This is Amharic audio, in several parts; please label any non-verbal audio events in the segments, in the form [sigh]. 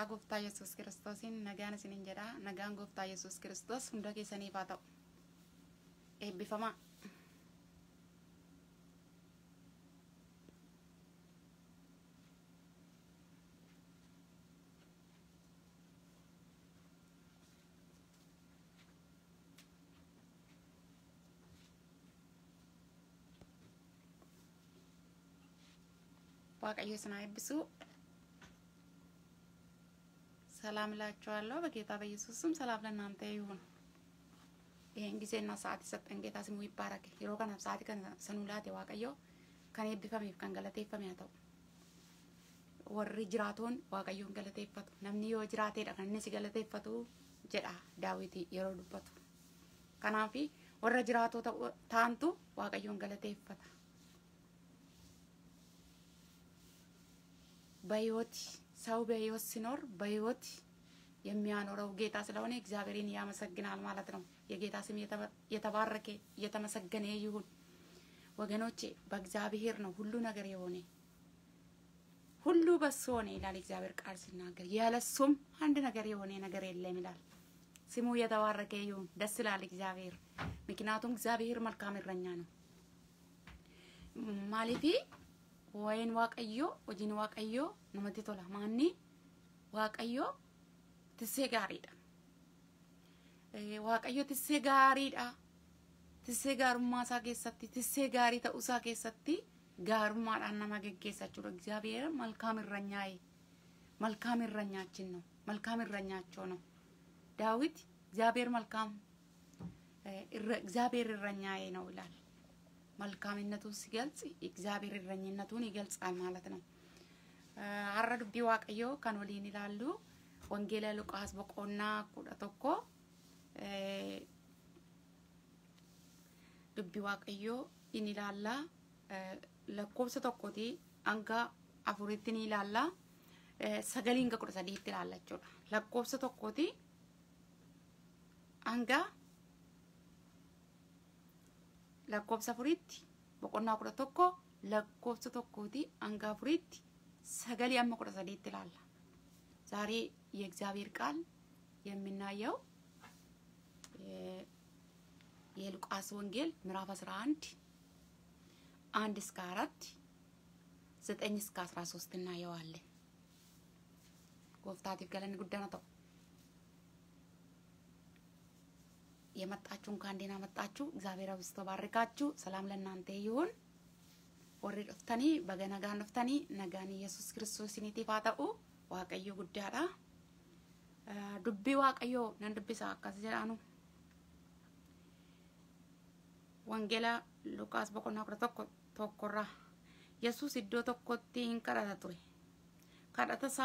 Maqaa gooftaa Kristus Kiristoosiin nagaan isiniin jedha. Nagaan gooftaa Yesus Kiristoos hunda keessaniif haa eh, ta'u. bifama. Waaqayyo isin haa eebbisuu. ሰላም ላችኋለሁ። በጌታ በኢየሱስ ስም ሰላም ለእናንተ ይሁን። ይህን ጊዜና ሰዓት የሰጠን ጌታ ስሙ ይባረክ። የሮ ከናፍ ሰዓት ከን ሰኑላት ከኔ ቢፈም ይፍከን ገለቴ ይፈም ያተው ወሪ ጅራቶን ዋቀዮን ይፈቱ ነምኒ ዮ ጅራቴ ደከነ ሲ ገለቴ ይፈቱ ጀዳ ዳዊት የሮ ዱበቱ ከናፊ ወረ ጅራቶ ታንቱ ዋቀዮን ይፈታ በህይወት ሰው በህይወት ሲኖር በህይወት የሚያኖረው ጌታ ስለሆነ እግዚአብሔርን ያመሰግናል ማለት ነው። የጌታ ስም የተባረከ የተመሰገነ ይሁን። ወገኖቼ በእግዚአብሔር ነው ሁሉ ነገር የሆነ ሁሉ በሱ ሆነ ይላል እግዚአብሔር ቃል ሲናገር፣ ያለሱም አንድ ነገር የሆነ ነገር የለም ይላል። ስሙ የተባረከ ይሁን። ደስ ይላል እግዚአብሔር፣ ምክንያቱም እግዚአብሔር መልካም እረኛ ነው ማለቴ ወይን ዋቀዮ ወጂን ዋቀዮ ነመቲ ቶላ ማኒ ዋቀዮ ትሴ ጋሪዳ ዋቀዮ ትሴ ጋሪዳ ትሴ ጋርማ ሳ ኬሰቲ ትሴ ጋሪ ተኡሳ ኬሰቲ ጋርማ ዳናማ ገጌሳችሁ ነው። እግዚአብሔር መልካም እረኛዬ መልካም እረኛችን ነው። መልካም እረኛቸው ነው። ዳዊት እግዚአብሔር መልካም እግዚአብሔር እረኛዬ ነው ይላል። መልካምነቱን ሲገልጽ እግዚአብሔር እረኝነቱን ይገልጻል ማለት ነው። ሀረ ዱቢ ዋቀዮ ከን ይላሉ ወንጌለ ሉቃስ በቆና ኩደ ቶኮ ዱቢ ዋቀዮ ኢን ለኮብሰ ቶኮቲ አንጋ አፉሪትን ይላላ ሰገሊን ከቁደ ሰዲት ይላለችው ለኮብሰ ቶኮቲ አንጋ lakkoofsa furiitti boqonnaa kudha tokko lakkoofsa tokkooti hanga afuriitti sagalee amma kudha sadiitti ilaalla ዛሬ የእግዚአብሔር ቃል የምናየው የሉቃስ ወንጌል ምዕራፍ 11 አንድ እስከ አራት ዘጠኝ እስከ 13 እናየዋለን። ጎፍታቲፍ ገለን ጉዳና ተው የመጣችሁ እንኳን ደህና መጣችሁ። እግዚአብሔር አብዝቶ ሰላም ለእናንተ ይሁን። ወሬ ዶፍተኒ በገ ነጋ ዶፍተኒ ነጋን ኢየሱስ ክርስቶስ ሲኒቲ ፋታኡ ዋቀዮ ጉዳዳ ዱቢ ዋቀዮ ነን ዱቢ ሰ አካስ ወንጌላ ሉቃስ በቆና ቁረ ቶኮ ቶኮራ ኢየሱስ ኢዶ ቶኮቲ ኢንካራታ ቱሪ ካዳታሳ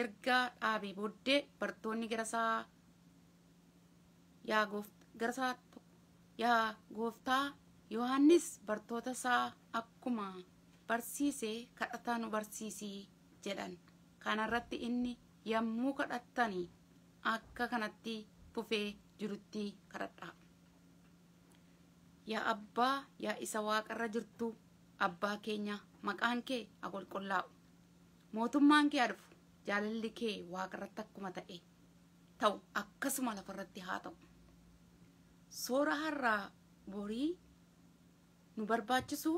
ኢርጋ ዳቢ ቦዴ በርቶኒ Yaa gooftaa Yohaannis bartoota isaa akkuma barsiise kadhataa nu barsiisii jedhan. Kanarratti inni yommuu kadhatani akka kanatti fufee jirutti kadhadha. Yaa abbaa yaa isa waaqarra jirtu abbaa keenya maqaan kee haa qulqullaa'u. Mootummaan kee haa dhufu jaalalli kee waaqarratti akkuma ta'e ta'u akkasuma lafarratti haa ta'u. soora har'aa borii nu barbaachisu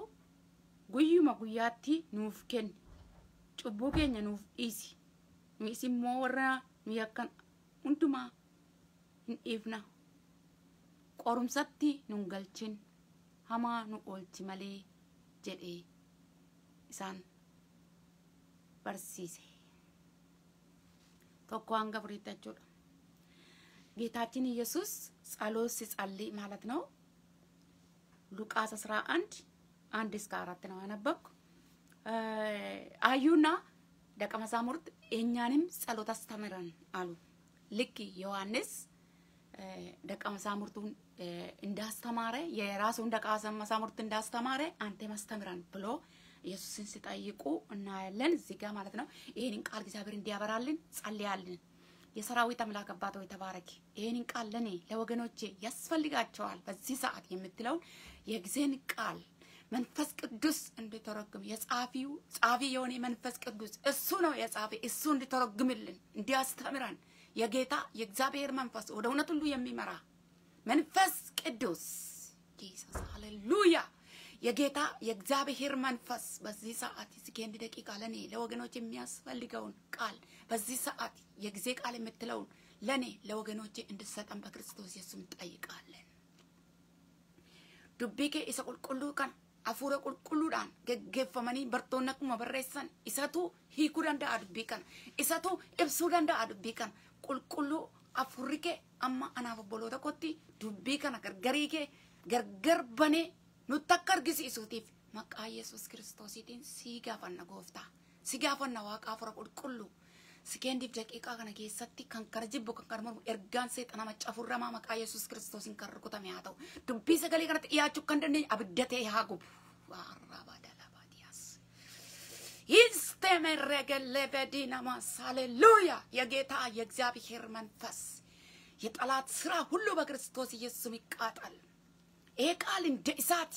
guyyuma guyyaatti nuuf kenni cubbuu keenya nuuf dhiisi nu immoo warra nu yakkan hundumaa hin dhiifna qorumsatti nu galchin hamaa nu oolchi malee jedhee isaan barsiise tokko hanga furiitti jechuudha. ጌታችን ኢየሱስ ጸሎት ሲጸልይ ማለት ነው። ሉቃስ 11 አንድ እስከ አራት ነው ያነበብኩ። አዩና ደቀ መዛሙርት የእኛንም ጸሎት አስተምረን አሉ። ልክ ዮሐንስ ደቀ መዛሙርቱን እንዳስተማረ የራሱን ደቀ መዛሙርት እንዳስተማረ አንተ አስተምረን ብሎ ኢየሱስን ሲጠይቁ እናያለን። እዚህ ጋር ማለት ነው። ይህንን ቃል እግዚአብሔር እንዲያበራልን ጸልያለን። የሰራዊት አምላክ አባት ሆይ ተባረክ። ይህንን ቃል ለእኔ ለወገኖቼ ያስፈልጋቸዋል በዚህ ሰዓት የምትለውን የጊዜን ቃል መንፈስ ቅዱስ እንዲተረጉም የጻፊው ጻፊ የሆነ መንፈስ ቅዱስ እሱ ነው የጻፊ እሱ እንዲተረጉምልን እንዲያስተምረን የጌታ የእግዚአብሔር መንፈስ ወደ እውነት ሁሉ የሚመራ መንፈስ ቅዱስ ጌሳስ ሃሌሉያ የጌታ የእግዚአብሔር መንፈስ በዚህ ሰዓት ስኬንድ ደቂቃ ለእኔ ለወገኖች የሚያስፈልገውን ቃል በዚህ ሰዓት የጊዜ ቃል የምትለውን ለእኔ ለወገኖቼ እንድሰጠን በክርስቶስ የሱም ጠይቃለን። ዱቢኬ እሰ ቁልቁሉ ቀን አፉረ ቁልቁሉዳን ገገፈመኒ በርቶነኩ መበረሰን እሰቱ ሂኩ ደንዳ አዱቢቀን እሰቱ እብሱ ደንዳ አዱቢቀን ቁልቁሉ አፉሪኬ አማ አናበቦሎ ተኮቲ ዱቢከን ገርገሪኬ ገርገር በኔ nutti akka argisiisuutiif maqaa Yesuus Kiristoosiitiin sii gaafanna gooftaa si gaafanna waaqaa fura qulqullu sikeendiif daqiiqaa kana keessatti kan kana jibbu kan kana mormu ergaan seexana maccafurramaa maqaa Yesuus Kiristoosiin kan rukutame haa ta'u dubbii sagalee kanatti dhiyaachuu kan dandeenye abidda ta'e haa gubu waarraa ይስተመረገለበዲናማስ ሃሌሉያ የጌታ የእግዚአብሔር መንፈስ የጠላት ስራ ሁሉ በክርስቶስ ኢየሱስ ይቃጣል። ይሄ ቃል እንደ እሳት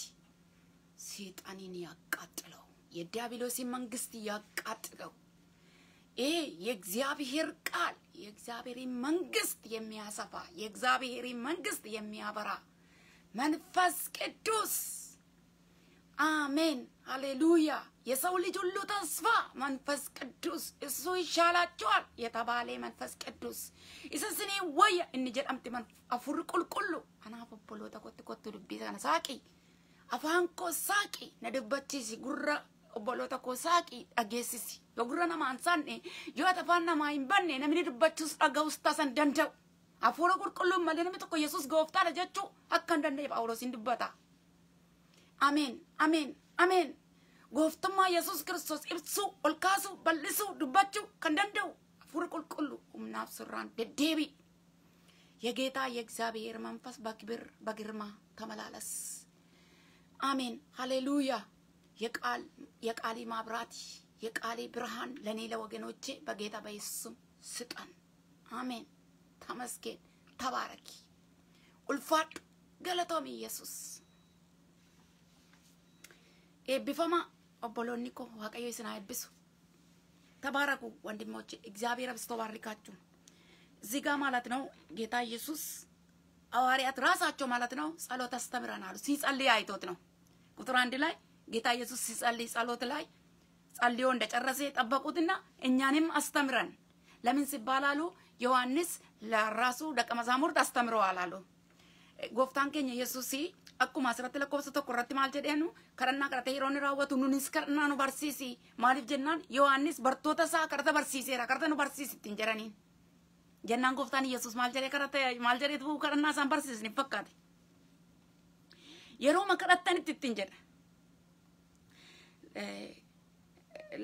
ሴጣንን ያቃጥለው፣ የዲያብሎስን መንግስት ያቃጥለው። ይሄ የእግዚአብሔር ቃል የእግዚአብሔርን መንግስት የሚያሰፋ የእግዚአብሔርን መንግስት የሚያበራ መንፈስ ቅዱስ አሜን፣ ሃሌሉያ የሰው ልጅ ሁሉ ተስፋ መንፈስ ቅዱስ እሱ ይሻላቸዋል የተባለ መንፈስ ቅዱስ እስስኒ ወየ እንጀጣምት መን አፉር ቁልቁሉ አናፈፖሎ ተኮት ኮት ልቢ ተነሳቂ ሳቂ ነድበቲ ሲጉራ ኦቦሎ ተኮ ሳቂ አጌሲሲ ዮጉራ ነማ አንሳኔ ዮ ተፋና ማይን በኔ ነምኒ ድበቹ ስጣጋ ውስታ ደንደው አፎሮ ቁልቁሉ መለነም ተኮ ኢየሱስ ጎፍታ ለጀቹ አካንደነ ጳውሎስ እንድበታ አሜን አሜን አሜን gooftummaa Yesuus Kiristoos ibsuu, ol kaasuu, bal'isuu, dubbachuu kan danda'u hafuuri qulqullu humnaaf surraan deddeebi የጌታ የእግዚአብሔር መንፈስ በክብር በግርማ ተመላለስ። አሜን። ሃሌሉያ። የቃሌ ማብራት የቃሌ ብርሃን ለእኔ ለወገኖቼ በጌታ በኢየሱስም ስጠን። አሜን። ተመስገን። ተባረኪ። ኡልፋድ ገለቶም ኢየሱስ ኤቢፈማ obboloonni koo waaqayyo isin haa ተባረኩ ወንድሞች እግዚአብሔር አብዝቶ ባርካችሁ እዚህ ጋር ማለት ነው ጌታ ኢየሱስ ሐዋርያት ራሳቸው ማለት ነው ጸሎት አስተምረናሉ ሲጸልይ አይቶት ነው ቁጥር አንድ ላይ ጌታ ኢየሱስ ሲጸልይ ጸሎት ላይ ጸልዮ እንደጨረሰ የጠበቁትና እኛንም አስተምረን ለምን ሲባላሉ አሉ ዮሐንስ ለራሱ ደቀ መዛሙርት አስተምረዋል አሉ gooftaan keenya yesuusii akkuma asirratti lakkoofsa tokko irratti maal jedheenu kadhannaa kadhatee yeroo inni raawwatu nunis kadhannaa nu barsiisi maaliif jennaan Yohaannis bartoota isaa kadhata barsiiseera kadhata nu barsiisi ittiin jedhaniin jennaan gooftaan yesuus maal jedhee kadhata maal jedhee kadhannaa isaan barsiisni fakkaate yeroo ma kadhattanitti ittiin jedha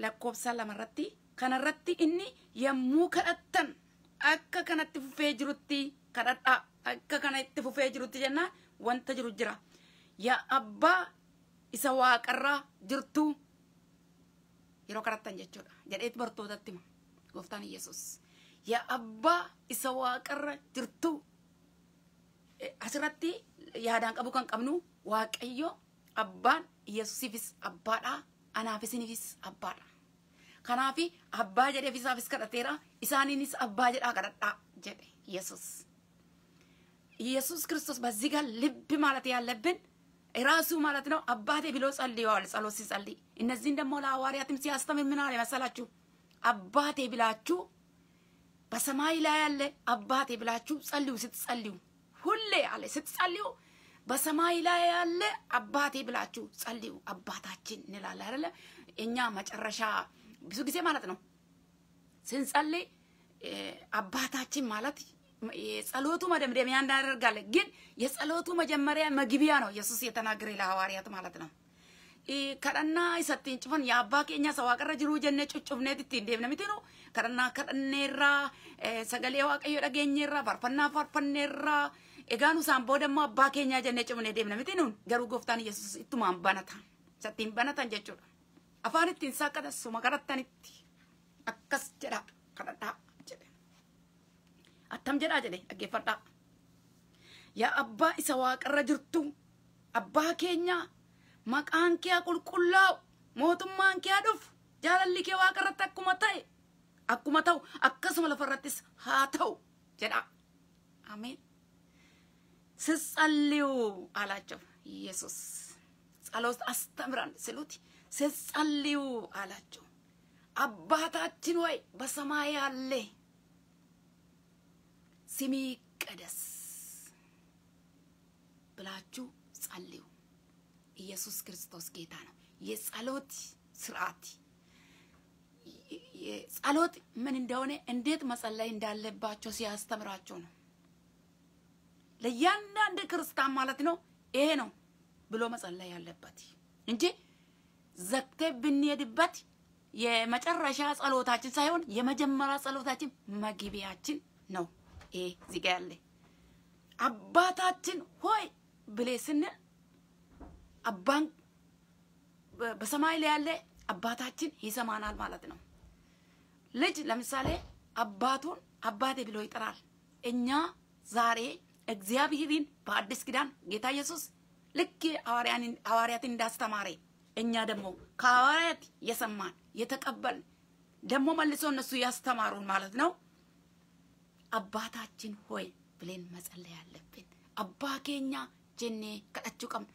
lakkoofsa lamarratti kanarratti inni yommuu kadhattan akka kanatti fufee jirutti kadhadhaa akka kana ya itti fufee jirutti jennaan wanta jiru jira. ya abbaa isa waaqarraa jirtu yeroo qarattan jechuudha. Jedheet bartootatti ma Gooftaan Yesus. Yaa abbaa isa waaqarra jirtu e, asirratti yaadaan qabu kan qabnu waaqayyo abbaan Yesusiifis abbaadha. Anaafisinifis abbaadha. Kanaafi abbaa jedheef isaafis kadhateera. Isaaniinis abbaa jedhaa kadhadhaa jedhe Yesus. ኢየሱስ ክርስቶስ በዚህ ጋር ልብ ማለት ያለብን ራሱ ማለት ነው። አባቴ ብሎ ጸልየዋል። ጸሎት ሲጸልይ እነዚህን ደግሞ ለሐዋርያትም ሲያስተምር ምን አለ መሰላችሁ? አባቴ ብላችሁ በሰማይ ላይ ያለ አባቴ ብላችሁ ጸልዩ። ስትጸልዩ ሁሌ አለ ስትጸልዩ በሰማይ ላይ ያለ አባቴ ብላችሁ ጸልዩ። አባታችን እንላለን አይደለ? እኛ መጨረሻ ብዙ ጊዜ ማለት ነው ስንጸልይ አባታችን ማለት የጸሎቱ መደምደሚያ እንዳደርጋለን። ግን የጸሎቱ መጀመሪያ መግቢያ ነው ኢየሱስ የተናገረ ለሐዋርያት ማለት ነው። ከረና ይሰጥን ጭፈን የአባ ኬኛ ሰው አቀረ ጅሩ ጀነ ጩጩፍኔት ቲ እንዴም ነሚት ነው ከረና ከደኔራ ሰገሌ ዋቀዮ ደገኝራ ፈርፈና ፈርፈኔራ እጋኑ ሳምቦ ደሞ አባ ኬኛ ጀነ ጭፍኔ ዴም ነሚት ነው ገሩ ጎፍታን ኢየሱስ ኢቱማን ባነታ ሰጥን ባነታን ጀቹ አፋን ኢቲን ሱ መቀረታን ኢቲ አከስ ጀዳ ከደዳ attam jedhaa jedhe dhaggeeffadhaa. Yaa abbaa isa waaqarra jirtu abbaa keenya maqaan kee qulqullaa'u mootummaan kee dhufu jaalalli kee waaqarratti akkuma ta'e akkuma ta'u akkasuma lafarrattis haa ta'u jedha. Ameen. Sitsalliyu alaachaf Yesus. Tsaloos astamiran siluti sitsalliyu alaachaf abbaa taatiin wayi basamaa yaallee. ስሜ ይቀደስ ብላችሁ ጸልዩ። ኢየሱስ ክርስቶስ ጌታ ነው። የጸሎት ስርዓት ጸሎት ምን እንደሆነ እንዴት መጸለይ እንዳለባቸው ሲያስተምራቸው ነው። ለእያንዳንድ ክርስቲያን ማለት ነው ይሄ ነው ብሎ መጸለይ ያለበት እንጂ ዘግተ ብንሄድበት የመጨረሻ ጸሎታችን ሳይሆን የመጀመሪያ ጸሎታችን መግቢያችን ነው። ይሄ እዚህ ጋ ያለ አባታችን ሆይ ብሌ ስንል አባን በሰማይ ላይ ያለ አባታችን ይሰማናል ማለት ነው። ልጅ ለምሳሌ አባቱን አባቴ ብሎ ይጠራል። እኛ ዛሬ እግዚአብሔርን በአዲስ ኪዳን ጌታ ኢየሱስ ልክ ሐዋርያትን እንዳስተማረ እኛ ደግሞ ከሐዋርያት የሰማን የተቀበል ደግሞ መልሶ እነሱ ያስተማሩን ማለት ነው። አባታችን ሆይ ብለን መጸለይ አለብን። አባ ኬኛ ጀኔ ከዳቹ ቀብን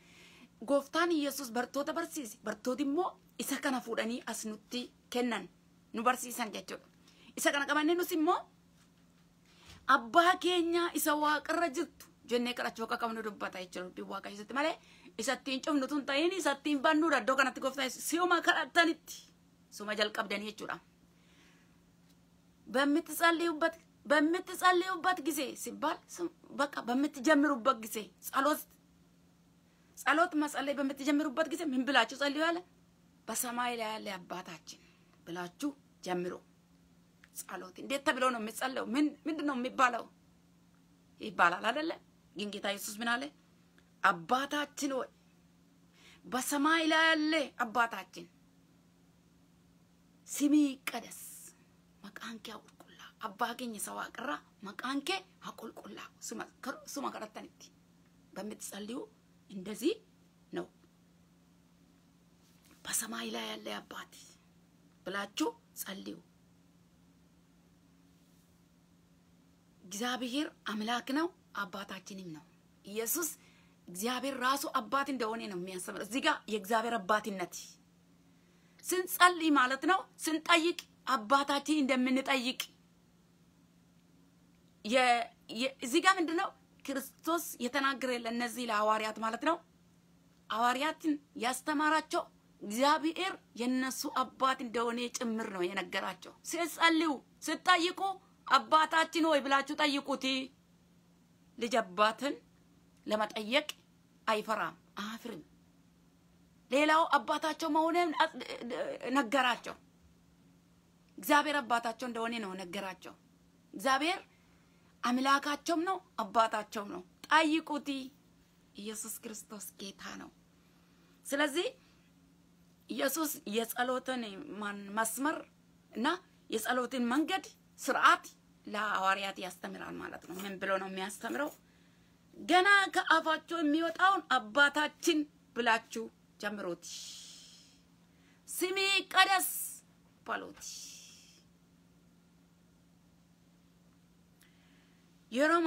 ጎፍታን ኢየሱስ በርቶota barsiise bartooti immoo isa kana fuudhanii as nutti kennan nu barsiisan jechuudha isa kana qabannee nus immoo abbaa keenya isa waaqarra jirtu jennee kadhachuu akka qabnu dubbata jechuudha dubbii waaqa keessatti malee isa ittiin cufnu tun ta'in isa ittiin bannuudha iddoo kanatti gooftaa si'uma kadhatanitti suma jalqabdanii jechuudha በምትጸልዩበት በምትጸልዩበት ጊዜ ሲባል በቃ በምትጀምሩበት ጊዜ ጸሎት ጸሎት መጸለይ በምትጀምሩበት ጊዜ ምን ብላችሁ ጸልዩ? ያለ በሰማይ ላይ ያለ አባታችን ብላችሁ ጀምሩ። ጸሎት እንዴት ተብሎ ነው የሚጸለው? ምን ምንድን ነው የሚባለው ይባላል አይደለ? ግን ጌታ ኢየሱስ ምን አለ? አባታችን ወይ በሰማይ ላይ ያለ አባታችን ሲሚ ቀደስ መቃንኪያ ውርኩ abbaa keenya sawaa qarraa maqaan kee haa qulqullaa'u suma በምትጸልዩ እንደዚህ ነው። በሰማይ ላይ ያለ አባት ብላችሁ ጸልዩ። እግዚአብሔር አምላክ ነው፣ አባታችንም ነው። ኢየሱስ እግዚአብሔር ራሱ አባት እንደሆነ ነው የሚያስተምር። እዚህ ጋር የእግዚአብሔር አባትነት ስንጸልይ ማለት ነው ስንጠይቅ አባታችን እንደምንጠይቅ እዚህ ጋር ምንድን ነው ክርስቶስ የተናገረ ለእነዚህ ለሐዋርያት ማለት ነው። ሐዋርያትን ያስተማራቸው እግዚአብሔር የነሱ አባት እንደሆነ ጭምር ነው የነገራቸው። ስትጸልዩ ስትጠይቁ አባታችን ሆይ ብላችሁ ጠይቁት። ልጅ አባትን ለመጠየቅ አይፈራም፣ አፍርም። ሌላው አባታቸው መሆኑን ነገራቸው። እግዚአብሔር አባታቸው እንደሆነ ነው ነገራቸው። እግዚአብሔር አምላካቸውም ነው፣ አባታቸውም ነው። ጠይቁት። ኢየሱስ ክርስቶስ ጌታ ነው። ስለዚህ ኢየሱስ የጸሎትን መስመር እና የጸሎትን መንገድ ስርዓት ለሐዋርያት ያስተምራል ማለት ነው። ምን ብሎ ነው የሚያስተምረው? ገና ከአፋቸው የሚወጣውን አባታችን ብላችሁ ጀምሮት ስሜ ቀደስ ባሎት። yeroo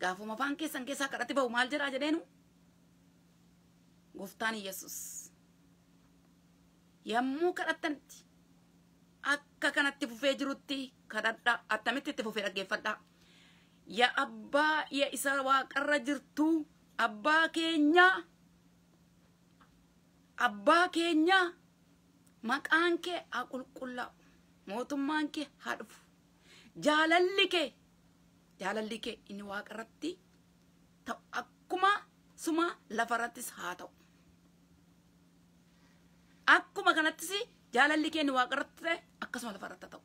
gafu ma fanke sanke sa kadhatti ba'u maal jedhaa jedheenu gooftaan yesus yommuu kadhattanitti akka kanatti fufee jirutti kadhadha attamitti itti rage fadda ya abba ya isa waaqarra jirtu abba kenya abba kenya maqaan kee haa qulqullaa'u mootummaan kee jaalalli kee Jaalalli kee inni waaqarratti akkuma suma lafarrattis haa ta'u. Akkuma kanattis jaalalli kee inni waaqarratti ta'e akkasuma lafarratti ta'u.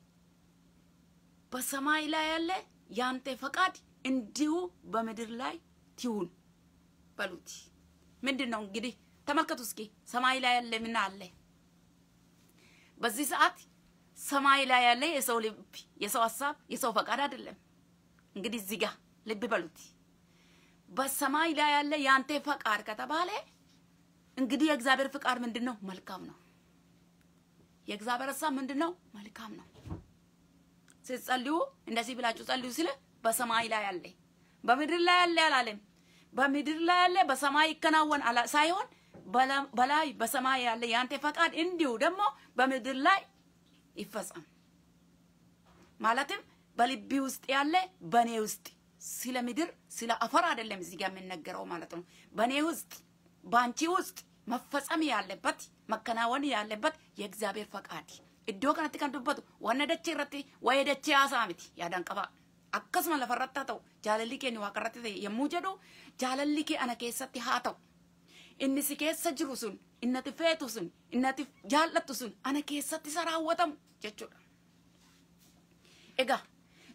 Basamaa ilaa yaallee yaamtee faqaati እንዲሁ በምድር ላይ ትሁን በሉት። ምንድን ነው እንግዲህ ተመልከቱ እስኪ ሰማይ ላይ ያለ ምን አለ? በዚህ ሰዓት ሰማይ ላይ ያለ የሰው ልብ፣ የሰው ሀሳብ፣ የሰው ፈቃድ እንግዲህ እዚህ ጋር ልብ በሉት። በሰማይ ላይ ያለ የአንተ ፈቃድ ከተባለ እንግዲህ የእግዚአብሔር ፍቃድ ምንድን ነው? መልካም ነው። የእግዚአብሔር ሀሳብ ምንድን ነው? መልካም ነው። ስትጸልዩ እንደዚህ ብላችሁ ጸልዩ ስለ በሰማይ ላይ ያለ በምድር ላይ ያለ አላለም። በምድር ላይ ያለ በሰማይ ይከናወን ሳይሆን በላይ በሰማይ ያለ የአንተ ፈቃድ እንዲሁ ደግሞ በምድር ላይ ይፈጸም ማለትም በልቢ ውስጥ ያለ በእኔ ውስጥ ስለ ምድር ስለ አፈር አይደለም እዚህ ጋር የምንነገረው ማለት ነው። በእኔ ውስጥ በአንቺ ውስጥ መፈጸም ያለበት መከናወን ያለበት የእግዚአብሔር ፈቃድ እዶ ከነት ከንዱበት ወነደች ረት ወየደች አሳምት ያደንቀባ አከስማ ለፈረታ ተው ጃለሊኬ ኒ የሙጀዶ ጃለሊኬ አነኬሰት ሀተው እንስ ኬሰ ጅሩ ሱን እነት ፌቱ ሱን እነት ጀቹ ኤጋ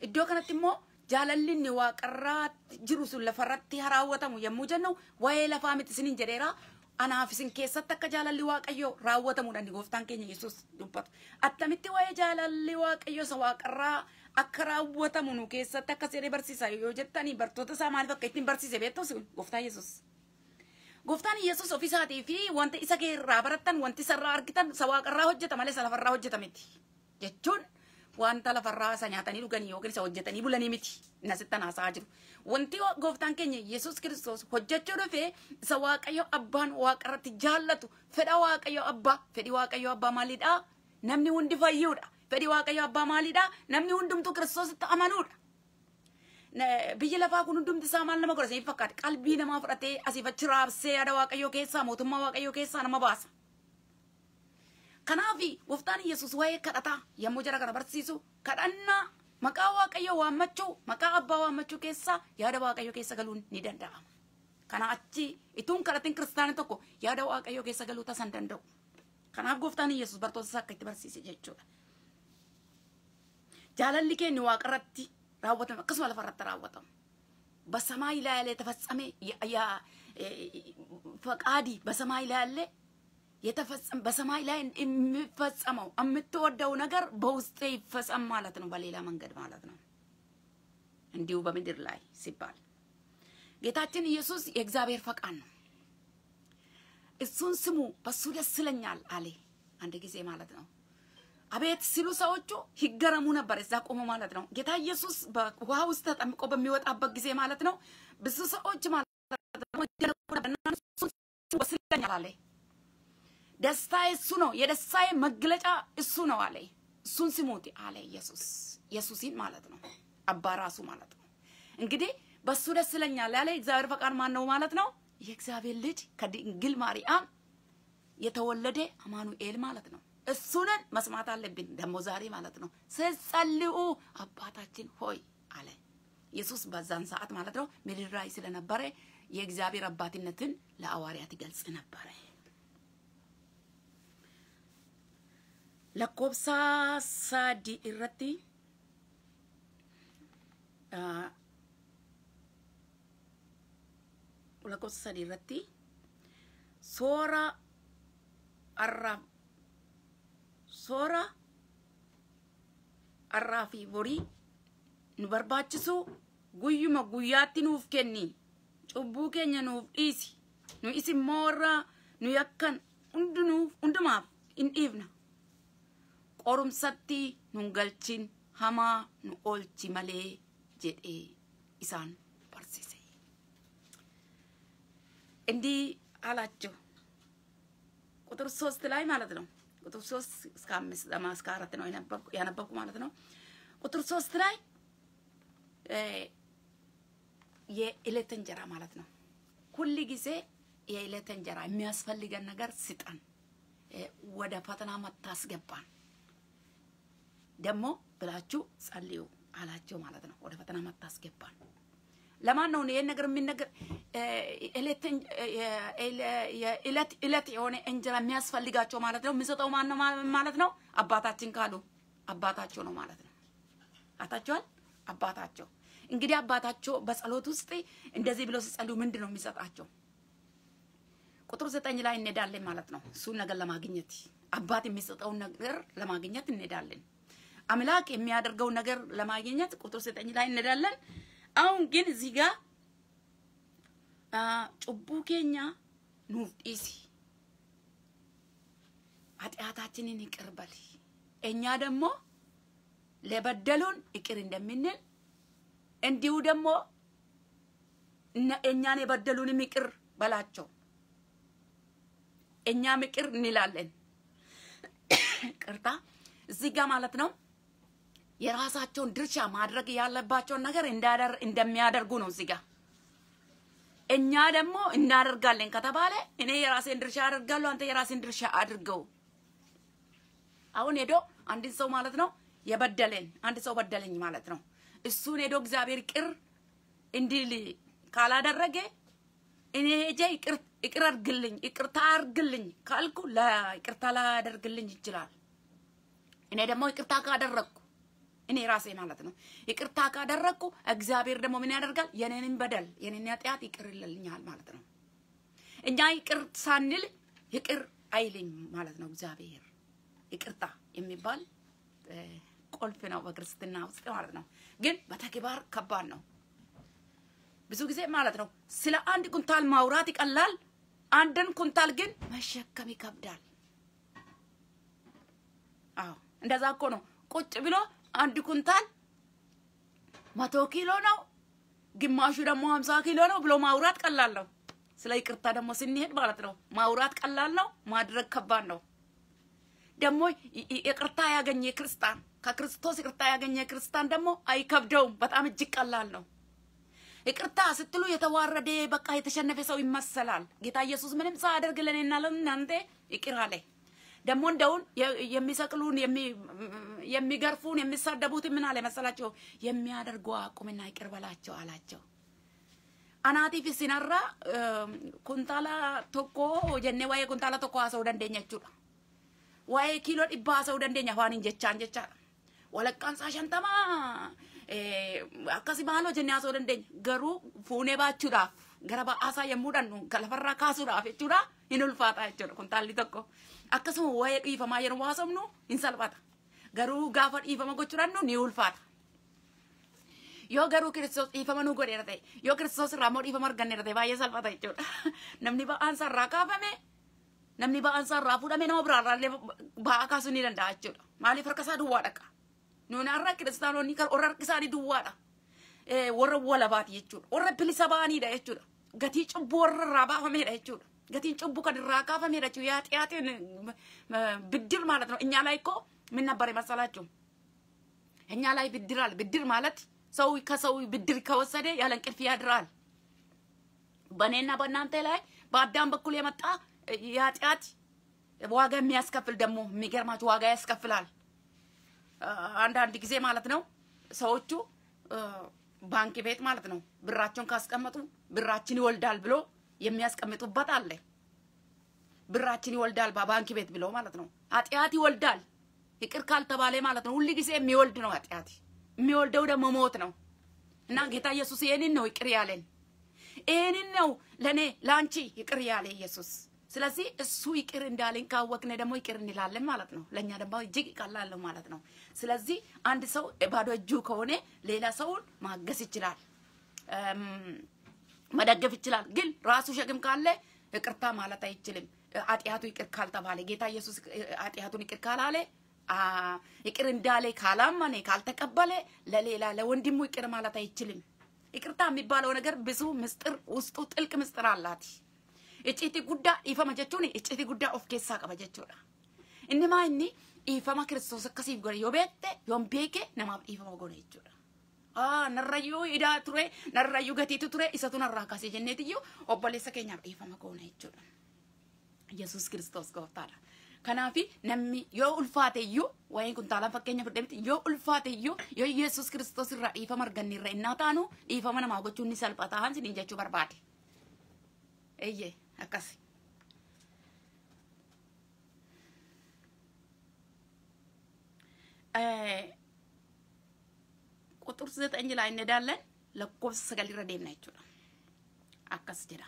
Iddoo kanatti immoo jaalalli inni waaqarraa jiru sun lafarratti raawwatamu yommuu jennu waa'ee lafaa miti isinin jedheeraa. Anaaf isin keessatti akka jaalalli waaqayyoo raawwatamuudha inni gooftaan keenya Yesuus dubbatu. Attamitti waa'ee jaalalli waaqayyoo isa waaqarraa akka raawwatamu nu keessatti akka seeree barsiisa yoo jettanii bartoota isaa maaliif akka ittiin barsiise beektus gooftaan Yesuus. Gooftaan Yesuus ofisaatii fi wanta isa keerraa barattan wanti isa irraa argitan isa waaqarraa hojjeta malee isa lafarraa hojjeta jechuun. wanta lafarraa sanyaatanii dhuganii yookiin isa hojjetanii bulanii miti. Innas ittaan haasa'aa jiru. Wanti gooftaan keenya Yesuus Kiristoos hojjechuu dhufee isa Waaqayyo Abbaan Waaqa irratti jaallatu fedha Waaqayyo Abbaa fedhi Waaqayyo Abbaa maalidhaa? Namni hundi fayyuudha. Fedhi Waaqayyo Abbaa maalidhaa? Namni hundumtuu Kiristoositti amanuudha. Biyyi lafaa kun hundumti isaa maal nama godhasanii fakkaata. Qalbii namaa fudhatee asiifachi raabsee yaada Waaqayyoo keessaa mootummaa Waaqayyoo keessaa nama baasa. Kanaafi gooftaan yesus waa'ee kadhataa yommuu jara kana barsiisu kadhannaa maqaa Waaqayyoo waammachuu maqaa Abbaa waammachuu keessaa yaada Waaqayyoo keessa galuun ni danda'ama. Kana achi ituun kadhatiin kiristaanii tokko yaada Waaqayyoo keessa galuu tasan danda'u. Kanaaf gooftaan Yesuus bartoota isaa akka itti barsiise jechuudha. Jaalalli keenya waaqarratti raawwatame akkasuma lafarratti raawwatama. Basamaa ilaalee tafassame yaa faqaadii basamaa ilaalee የተፈጸም በሰማይ ላይ የሚፈጸመው የምትወደው ነገር በውስጤ ይፈጸም ማለት ነው። በሌላ መንገድ ማለት ነው። እንዲሁ በምድር ላይ ሲባል ጌታችን ኢየሱስ የእግዚአብሔር ፈቃድ ነው። እሱን ስሙ፣ በሱ ደስ ይለኛል አለ አንድ ጊዜ ማለት ነው። አቤት ሲሉ ሰዎቹ ይገረሙ ነበር። እዛ ቆሞ ማለት ነው። ጌታ ኢየሱስ በውሃ ውስጥ ተጠምቆ በሚወጣበት ጊዜ ማለት ነው ብዙ ሰዎች ማለት ነው ይገረሙ ነበር። አለ ደስታዬ እሱ ነው፣ የደስታዬ መግለጫ እሱ ነው አለ። እሱን ስሙት አለ ኢየሱስ። ኢየሱስን ማለት ነው፣ አባ ራሱ ማለት ነው። እንግዲህ በሱ ደስ ይለኛል ያለ እግዚአብሔር ፈቃድ ማን ነው ማለት ነው? የእግዚአብሔር ልጅ ከድንግል ማርያም የተወለደ አማኑኤል ማለት ነው። እሱንን መስማት አለብን ደግሞ ዛሬ ማለት ነው። ስጸልዩ አባታችን ሆይ አለ ኢየሱስ። በዛን ሰዓት ማለት ነው ምድር ላይ ስለነበረ የእግዚአብሔር አባትነትን ለአዋርያት ይገልጽ ነበረ። lakkoobsa sadii irratti uh, soora arraa soora arraa fi horii nu barbaachisu guyyuma guyyaatti nuuf kenni cubbuu keenya nuuf dhiisi nu isin moorraa nu yakkan hundumaaf hin dhiifna qorumsatti nun galchin hamaa nu olchi malee jedhee isaan barsiise. እንዲህ አላቸው ቁጥር ሶስት ላይ ማለት ነው። ቁጥር ሶስት እስከ አምስት እስከ አራት ነው ያነበብኩ ማለት ነው። ቁጥር ሶስት ላይ የዕለት እንጀራ ማለት ነው። ሁል ጊዜ የዕለት እንጀራ የሚያስፈልገን ነገር ስጠን፣ ወደ ፈተና መታስገባን ደግሞ ብላችሁ ጸልዩ አላቸው ማለት ነው። ወደ ፈተና ማታስገባ ለማን ነው ይሄን ነገር የሚነገር? እለት እለት የሆነ እንጀራ የሚያስፈልጋቸው ማለት ነው። የሚሰጠው ማን ነው ማለት ነው? አባታችን ካሉ አባታቸው ነው ማለት ነው። አታቸዋል አባታቸው እንግዲህ አባታቸው በጸሎት ውስጥ እንደዚህ ብሎ ሲጸልዩ ምንድን ነው የሚሰጣቸው? ቁጥር ዘጠኝ ላይ እንሄዳለን ማለት ነው። እሱን ነገር ለማግኘት አባት የሚሰጠውን ነገር ለማግኘት እንሄዳለን። አምላክ የሚያደርገው ነገር ለማግኘት ቁጥር ዘጠኝ ላይ እንሄዳለን። አሁን ግን እዚህ ጋር ጩቡ ኬኛ ኑፍ ዲሲ ኃጢአታችንን ይቅር በል እኛ ደግሞ ለበደሉን ይቅር እንደምንል እንዲሁ ደግሞ እኛን የበደሉንም ይቅር በላቸው እኛም ይቅር እንላለን። [coughs] ቅርታ እዚህ ጋር ማለት ነው የራሳቸውን ድርሻ ማድረግ ያለባቸውን ነገር እንደሚያደርጉ ነው እዚህ ጋር እኛ ደግሞ እናደርጋለን ከተባለ እኔ የራሴን ድርሻ አደርጋለሁ፣ አንተ የራሴን ድርሻ አድርገው። አሁን ሄዶ አንድን ሰው ማለት ነው የበደለን አንድ ሰው በደለኝ ማለት ነው። እሱን ሄዶ እግዚአብሔር ይቅር እንዲል ካላደረገ እኔ ሄጄ ይቅር አድርግልኝ፣ ይቅርታ አድርግልኝ ካልኩ ይቅርታ ላደርግልኝ ይችላል። እኔ ደግሞ ይቅርታ ካደረግኩ እኔ ራሴ ማለት ነው ይቅርታ ካደረግኩ እግዚአብሔር ደግሞ ምን ያደርጋል? የኔንም በደል የኔን ኃጢአት ይቅር ይልልኛል ማለት ነው። እኛ ይቅር ሳንል ይቅር አይልኝ ማለት ነው እግዚአብሔር። ይቅርታ የሚባል ቁልፍ ነው በክርስትና ውስጥ ማለት ነው። ግን በተግባር ከባድ ነው። ብዙ ጊዜ ማለት ነው ስለ አንድ ኩንታል ማውራት ይቀላል፣ አንድን ኩንታል ግን መሸከም ይከብዳል። አዎ እንደዛ እኮ ነው ቁጭ ብሎ አንድ ኩንታል መቶ ኪሎ ነው፣ ግማሹ ደግሞ ሀምሳ ኪሎ ነው ብሎ ማውራት ቀላል ነው። ስለ ይቅርታ ደግሞ ስንሄድ ማለት ነው ማውራት ቀላል ነው፣ ማድረግ ከባድ ነው። ደግሞ ይቅርታ ያገኘ ክርስቲያን ከክርስቶስ ይቅርታ ያገኘ ክርስቲያን ደግሞ አይከብደውም። በጣም እጅግ ቀላል ነው። ይቅርታ ስትሉ የተዋረደ በቃ የተሸነፈ ሰው ይመሰላል። ጌታ ኢየሱስ ምንም ሳያደርግ ለእኔና ለእናንተ ይቅር አለ። ደግሞ እንደውን የሚሰቅሉን የሚገርፉን የሚሳደቡት ምን አለ መሰላቸው? የሚያደርጉ አቁምና ይቅር በላቸው አላቸው። አናቲ ሲነራ ኩንታላ ቶኮ ጀኔ ዋዬ ኩንታላ ቶኮ አሰው ደንደኛ ቹ ዋዬ ኪሎ ዲባ አሰው ደንደኛ ፋን እንጀቻን ጀቻ ወለቃንሳ ሸንተማ አካሲ ባሎ ጀኔ አሰው ደንደኝ ገሩ ፉኔ ባቹዳፍ ገረባ አሳ የሙዳኑ ከለፈራ ካሱዳፍ ቹዳ ኢኑልፋታ ቹ ኩንታሊ ቶኮ akkasuma waa'ee dhiifamaa yeroo haasofnu hin salphata. Garuu gaafa dhiifama gochuudhaan nu ni ulfaata. Yoo garuu kiristoos dhiifama nu godheera ta'e yoo kiristoos irraa immoo dhiifama arganneera ta'e baay'ee salphata jechuudha. Namni ba'aan irraa kaafame namni ba'aan irraa fuudhame nama biraarraa illee ba'aa kaasuu ni danda'a jechuudha. Maaliif harka isaa duwwaa dhaqa? Nuun har'a kiristaanonni warra harki isaanii duwwaadha. Warra walabaati jechuudha. Warra bilisa ba'aniidha jechuudha. Gatii cubbuu warra irraa baafamedha jechuudha. ገቲን ጭቡ ከድራ ካፈ ሄዳችሁ ያ ጥያቴን ብድር ማለት ነው። እኛ ላይ እኮ ምን ነበር የመሰላችሁ? እኛ ላይ አለ። ብድር ማለት ሰው ከሰው ብድር ከወሰደ ያለ እንቅልፍ ያድራል። በእኔና በእናንተ ላይ በአዳም በኩል የመጣ የኃጢአት ዋጋ የሚያስከፍል ደግሞ የሚገርማችሁ ዋጋ ያስከፍላል። አንዳንድ ጊዜ ማለት ነው ሰዎቹ ባንክ ቤት ማለት ነው ብራቸውን ካስቀመጡ ብራችን ይወልዳል ብሎ የሚያስቀምጡበት አለ። ብራችን ይወልዳል ባንክ ቤት ብለው ማለት ነው። ኃጢአት ይወልዳል ይቅር ካልተባለ ማለት ነው። ሁል ጊዜ የሚወልድ ነው ኃጢአት። የሚወልደው ደግሞ ሞት ነው እና ጌታ ኢየሱስ ይህንን ነው ይቅር ያለን፣ ይህንን ነው ለእኔ ለአንቺ ይቅር ያለ ኢየሱስ። ስለዚህ እሱ ይቅር እንዳለን ካወቅነ ደግሞ ይቅር እንላለን ማለት ነው። ለእኛ ደግሞ እጅግ ይቀላል ማለት ነው። ስለዚህ አንድ ሰው ባዶ እጁ ከሆነ ሌላ ሰውን ማገስ ይችላል። መደገፍ ይችላል። ግን ራሱ ሸክም ካለ ይቅርታ ማለት አይችልም። ኃጢአቱ ይቅር ካልተባለ ጌታ ኢየሱስ ኃጢአቱን ይቅር ካላለ ይቅር እንዳለ ካላመነ ካልተቀበለ ለሌላ ለወንድሙ ይቅር ማለት አይችልም። ይቅርታ የሚባለው ነገር ብዙ ምስጢር ውስጡ ጥልቅ ምስጢር አላት። እጭቲ ጉዳ ኢፈመ ጀቹን እጭቲ ጉዳ ኦፍ ኬሳ ቀበ ጀቹዳ እንማ እኒ dhiifama ክርስቶስ ከሲ godhe ዮቤቴ beekte ነማ beeke namaaf dhiifama narrayyuu idaa ture narrayyuu gatiitu ture isatu narraa kaasee jenneetiyyuu obboleessa keenyaaf dhiifama goona jechuudha. Yesuus Kiristoos gooftaadha. Kanaaf namni yoo ulfaate iyyuu waa'een kuntaalaan fakkeenya fudhee miti yoo ulfaate iyyuu yoo Yesuus Kiristoos irraa dhiifama arganne irra innaa taanu dhiifama namaa gochuun ni salphaa ta'an siniin jechuu barbaade. Eeyyee akkasi. Eh, ቁጥር ዘጠኝ ላይ እንሄዳለን። ለኮብስ ሰገል ረዴም ናይቹ ነው አከስ ጀራ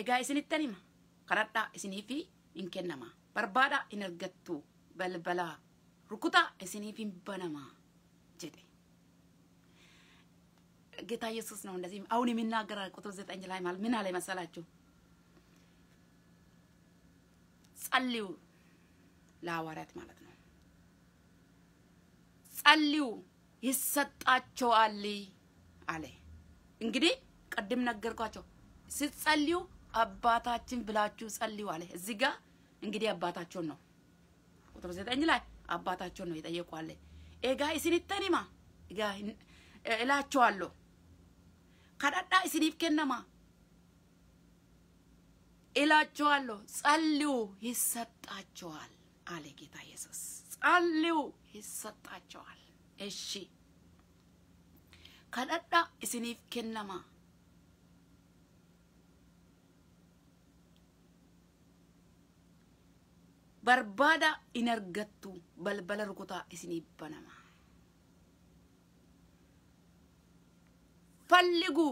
እጋ እስንተኒማ ከረዳ እስኒፊ እንከነማ በርባዳ እንርገቱ በልበላ ሩኩታ እስኒፊ በነማ ጀዴ ጌታ ኢየሱስ ነው እንደዚህ አሁን የሚናገራል። ቁጥር ዘጠኝ ላይ ማለት ምን አለ መሰላችሁ? ጸልዩ ለሐዋርያት ማለት ጸልዩ ይሰጣቸዋል አለ። እንግዲህ ቅድም ነገርኳቸው። ስትጸልዩ አባታችን ብላችሁ ጸልዩ አለ። እዚህ ጋ እንግዲህ አባታቸውን ነው ቁጥር ዘጠኝ ላይ አባታቸውን ነው የጠየቁ አለ። ኤጋ ኢስኒተኒማ ጋ እላችኋለሁ ከዳዳ ኢስኒፍ ከነማ እላችኋለሁ ጸልዩ ይሰጣቸዋል አለ ጌታ ኢየሱስ። Aluu eessataa jira eeshi? Kan isiniif kennamaa? Barbaada in argattu balbala rukutaa isiniif banamaa? Falligu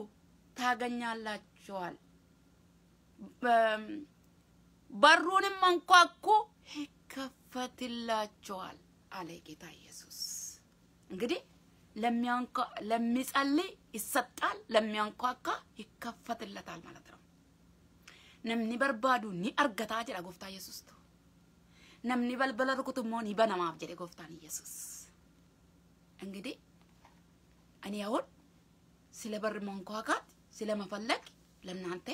taaganya laaccuwa? Um, Barruun mankoo akkoo? ይከፈትላቸዋል አለ ጌታ ኢየሱስ። እንግዲህ ለሚጸልይ ይሰጣል፣ ለሚያንኳካ ይከፈትለታል ማለት ነው። ነምኒ በርባዱ ኒ አርገታ ጀዳ ጎፍታ ኢየሱስ ቱ ነምኒ በልበለ ርኩትሞ ኒ በነማፍ ጎፍታን ኢየሱስ። እንግዲህ እኔ አሁን ስለ በር መንኳካት ስለ መፈለግ ለእናንተ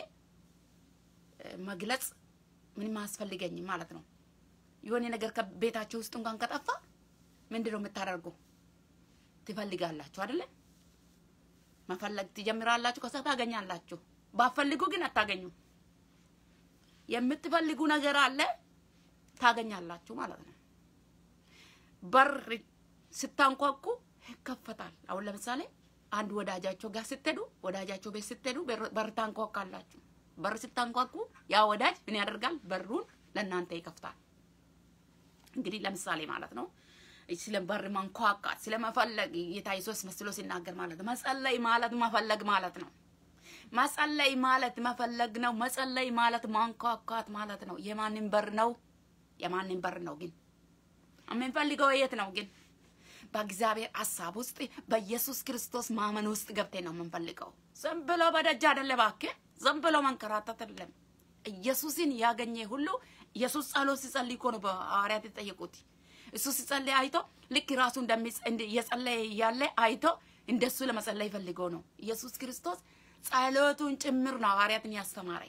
መግለጽ ምንም አያስፈልገኝም ማለት ነው። የሆነ ነገር ከቤታቸው ውስጥ እንኳን ከጠፋ ምንድነው የምታደርገው ትፈልጋላችሁ አይደለ? መፈለግ ትጀምራላችሁ። ከዛ ታገኛላችሁ። ባፈልጉ ግን አታገኙ። የምትፈልጉ ነገር አለ ታገኛላችሁ ማለት ነው። በር ስታንኳኩ ይከፈታል። አሁን ለምሳሌ አንድ ወዳጃቸው ጋር ስትሄዱ፣ ወዳጃቸው ቤት ስትሄዱ በር ታንኳኳላችሁ። በር ስታንኳኩ ያ ወዳጅ ምን ያደርጋል? በሩን ለእናንተ ይከፍታል። እንግዲህ ለምሳሌ ማለት ነው ስለ በር መንኳኳት ስለመፈለግ ጌታ ኢየሱስ መስሎ ሲናገር ማለት ነው። መጸለይ ማለት መፈለግ ማለት ነው። መጸለይ ማለት መፈለግ ነው። መጸለይ ማለት ማንኳኳት ማለት ነው። የማንን በር ነው? የማንን በር ነው? ግን የምንፈልገው የት ነው? ግን በእግዚአብሔር ሀሳብ ውስጥ በኢየሱስ ክርስቶስ ማመን ውስጥ ገብቴ ነው የምንፈልገው። ዝም ብሎ በደጅ አይደለም እባክህ። ዝም ብሎ መንከራተት አይደለም። ኢየሱስን ያገኘ ሁሉ ኢየሱስ ጸሎት ሲጸልይ እኮ ነው በሐዋርያት የተጠየቁት። እሱ ሲጸልይ አይቶ ልክ ራሱ እየጸለየ ያለ አይቶ እንደሱ ለመጸለይ ፈልገው ነው። ኢየሱስ ክርስቶስ ጸሎቱን ጭምር ነው ሐዋርያትን ያስተማረ።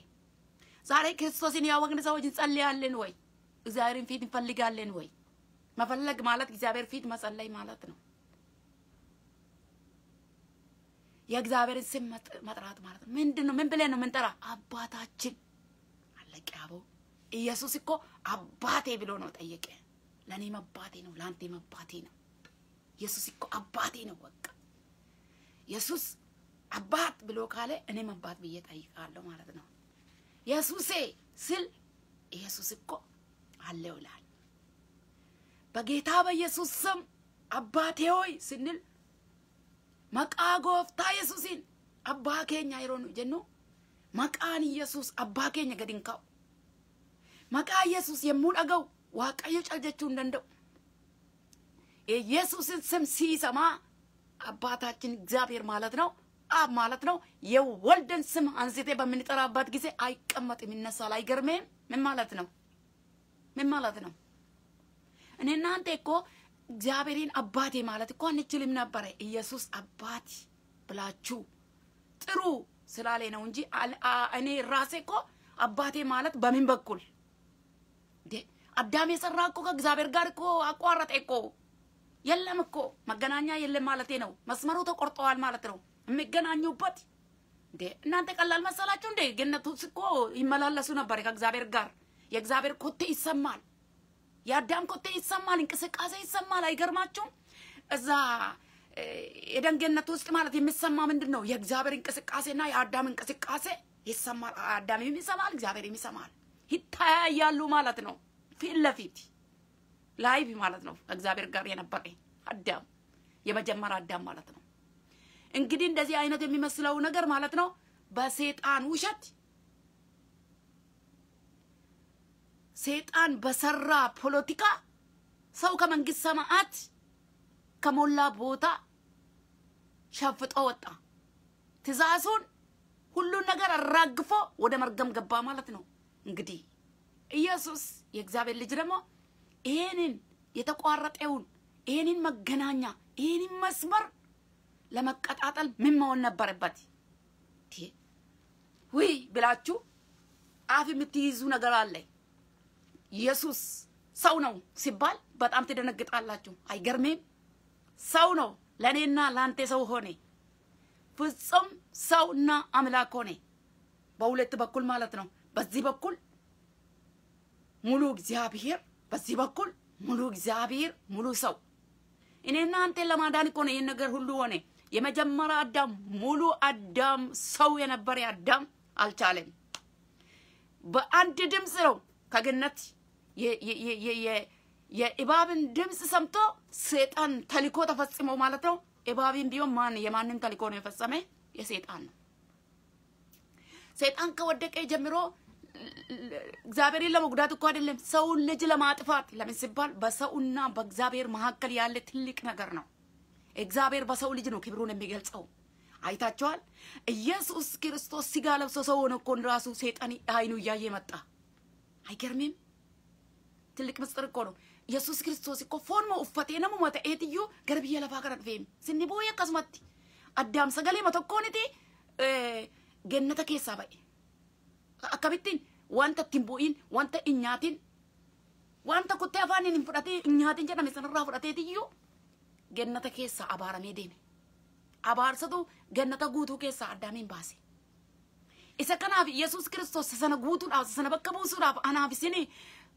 ዛሬ ክርስቶስን ያወቅን ሰዎች እንጸልያለን ወይ? እግዚአብሔርን ፊት እንፈልጋለን ወይ? መፈለግ ማለት እግዚአብሔር ፊት መጸለይ ማለት ነው። የእግዚአብሔርን ስም መጥራት ማለት ነው። ምንድን ነው? ምን ብለን ነው ምንጠራ? አባታችን አለቀ። አቦ ኢየሱስ እኮ አባቴ ብሎ ነው ጠየቀ። ለእኔም አባቴ ነው፣ ለአንቴም አባቴ ነው። ኢየሱስ እኮ አባቴ ነው። በቃ ኢየሱስ አባት ብሎ ካለ እኔም አባት ብዬ ጠይቃለሁ ማለት ነው። ኢየሱሴ ስል ኢየሱስ እኮ አለው ይላል። በጌታ በኢየሱስ ስም አባቴ ሆይ ስንል መቃ ጎፍታ ኢየሱስን አባ ኬኛ ይሮኑ ጀኑ maqaan Yesuus abbaa keenya gadi hin kaa'u. Maqaa Yesuus yommuu dhaga'u Waaqayyo caljechuu hin danda'u. የኢየሱስን ስም ሲሰማ አባታችን እግዚአብሔር ማለት ነው አብ ማለት ነው የወልድን ስም አንስቴ በምንጠራበት ጊዜ አይቀመጥም፣ ይነሳል። አይገርምም? ምን ማለት ነው? ምን ማለት ነው? እኔ እናንተ እኮ እግዚአብሔርን አባቴ ማለት እኮ አንችልም ነበረ። ኢየሱስ አባት ብላችሁ ጥሩ ስላለ ነው እንጂ እኔ ራሴ እኮ አባቴ ማለት በምን በኩል አዳም የሰራ እኮ ከእግዚአብሔር ጋር እኮ አቋረጠ እኮ። የለም እኮ መገናኛ የለም ማለቴ ነው። መስመሩ ተቆርጠዋል ማለት ነው የሚገናኙበት። እንዴ እናንተ ቀላል መሰላችሁ እንዴ? ገነቱ እኮ ይመላለሱ ነበር ከእግዚአብሔር ጋር። የእግዚአብሔር ኮቴ ይሰማል፣ የአዳም ኮቴ ይሰማል፣ እንቅስቃሴ ይሰማል። አይገርማችሁም? እዛ የደንገነት ውስጥ ማለት የሚሰማ ምንድን ነው? የእግዚአብሔር እንቅስቃሴና የአዳም እንቅስቃሴ ይሰማል። አዳም የሚሰማል፣ እግዚአብሔር የሚሰማል። ይታያያሉ ማለት ነው። ፊት ለፊት ላይቭ ማለት ነው። እግዚአብሔር ጋር የነበረ አዳም የመጀመሪያ አዳም ማለት ነው። እንግዲህ እንደዚህ አይነት የሚመስለው ነገር ማለት ነው በሴጣን ውሸት ሴጣን በሰራ ፖለቲካ ሰው ከመንግስት ሰማዕት .። ከሞላ ቦታ ሸፍጦ ወጣ። ትእዛዙን ሁሉን ነገር አራግፎ ወደ መርገም ገባ ማለት ነው። እንግዲህ ኢየሱስ የእግዚአብሔር ልጅ ደግሞ ይሄንን የተቋረጠውን ይሄንን መገናኛ ይሄንን መስመር ለመቀጣጠል ምን መሆን ነበረበት? ውይ ብላችሁ አፍ የምትይዙ ነገር አለ። ኢየሱስ ሰው ነው ሲባል በጣም ትደነግጣላችሁ። አይገርሜም? ሰው ነው ለእኔና ለአንተ ሰው ሆኔ ፍጹም ሰውና አምላክ ሆኔ በሁለት በኩል ማለት ነው። በዚህ በኩል ሙሉ እግዚአብሔር፣ በዚህ በኩል ሙሉ እግዚአብሔር ሙሉ ሰው። እኔና አንተን ለማዳን እኮ ነው ይህን ነገር ሁሉ ሆኔ። የመጀመሪያ አዳም ሙሉ አዳም ሰው የነበረ አዳም አልቻለም። በአንድ ድምፅ ነው ከገነት የእባብን ድምፅ ሰምቶ ሰይጣን ተልኮ ተፈጽሞ ማለት ነው። እባብም ቢሆን ማን የማንም ተልኮ ነው የፈጸመ የሰይጣን ነው። ሰይጣን ከወደቀ ጀምሮ እግዚአብሔርን ለመጉዳት እኮ አይደለም ሰውን ልጅ ለማጥፋት ለምን ሲባል በሰውና በእግዚአብሔር መካከል ያለ ትልቅ ነገር ነው። እግዚአብሔር በሰው ልጅ ነው ክብሩን የሚገልጸው። አይታቸዋል። ኢየሱስ ክርስቶስ ስጋ ለብሶ ሰው ሆነ እኮ ራሱ ሰይጣን አይኑ እያየ መጣ። አይገርምም? ትልቅ ምስጢር እኮ ነው። yesus kiristoos koo foonuma uffatee namuma ta'eetiyyuu gara biyya lafaa kana dhufeemi sinni boo'ee akkasumatti addaam sagalema tokkooniti gennata keessaa ba'e akkamittiin wanta ittiin bu'iin wanta hin nyaatin wanta kuttee afaaniin hin fudhatee hin nyaatin jedhame sanarraa fudhateetiyyuu gennata keessaa abaaramee deeme abaarsatu gannata guutuu keessaa addaamiin baase isa kanaaf yesus kiristoos sana guutuudhaaf sana bakka buusuudhaaf anaaf isinii